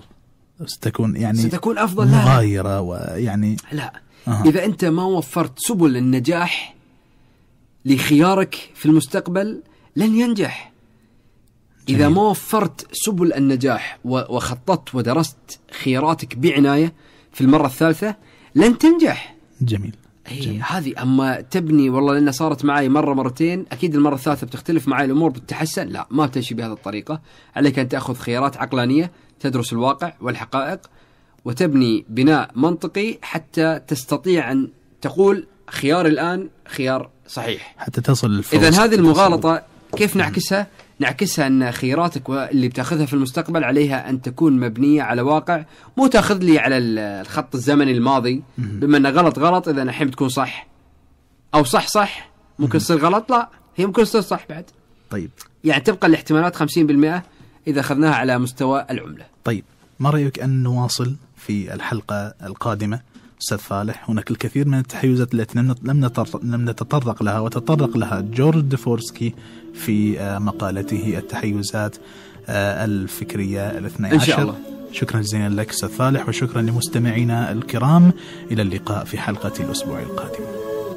ستكون يعني ستكون أفضل مغايرة ويعني لا أه. إذا أنت ما وفرت سبل النجاح لخيارك في المستقبل لن ينجح إذا ما وفرت سبل النجاح وخططت ودرست خياراتك بعناية في المرة الثالثة لن تنجح جميل أي هذه اما تبني والله لان صارت معي مره مرتين اكيد المره الثالثه بتختلف معي الامور بتتحسن لا ما بتمشي بهذه الطريقه عليك ان تاخذ خيارات عقلانيه تدرس الواقع والحقائق وتبني بناء منطقي حتى تستطيع ان تقول خيار الان خيار صحيح حتى تصل للفوز اذا هذه المغالطه كيف نعكسها نعكسها أن خياراتك اللي بتاخذها في المستقبل عليها أن تكون مبنية على واقع مو تاخذ لي على الخط الزمني الماضي بما أنه غلط غلط إذا الحين بتكون صح أو صح صح ممكن تصير غلط لا هي ممكن تصير صح بعد طيب يعني تبقى الاحتمالات 50% إذا أخذناها على مستوى العملة طيب ما رأيك أن نواصل في الحلقة القادمة أستاذ فالح هناك الكثير من التحيزات التي لم لم نتطرق لها وتطرق لها جورج ديفورسكي في آه، مقالته التحيزات آه، الفكرية الاثنى عشر إن شاء الله شكرا جزيلا لك أستاذ فالح وشكرا لمستمعينا الكرام إلى اللقاء في حلقة الأسبوع القادم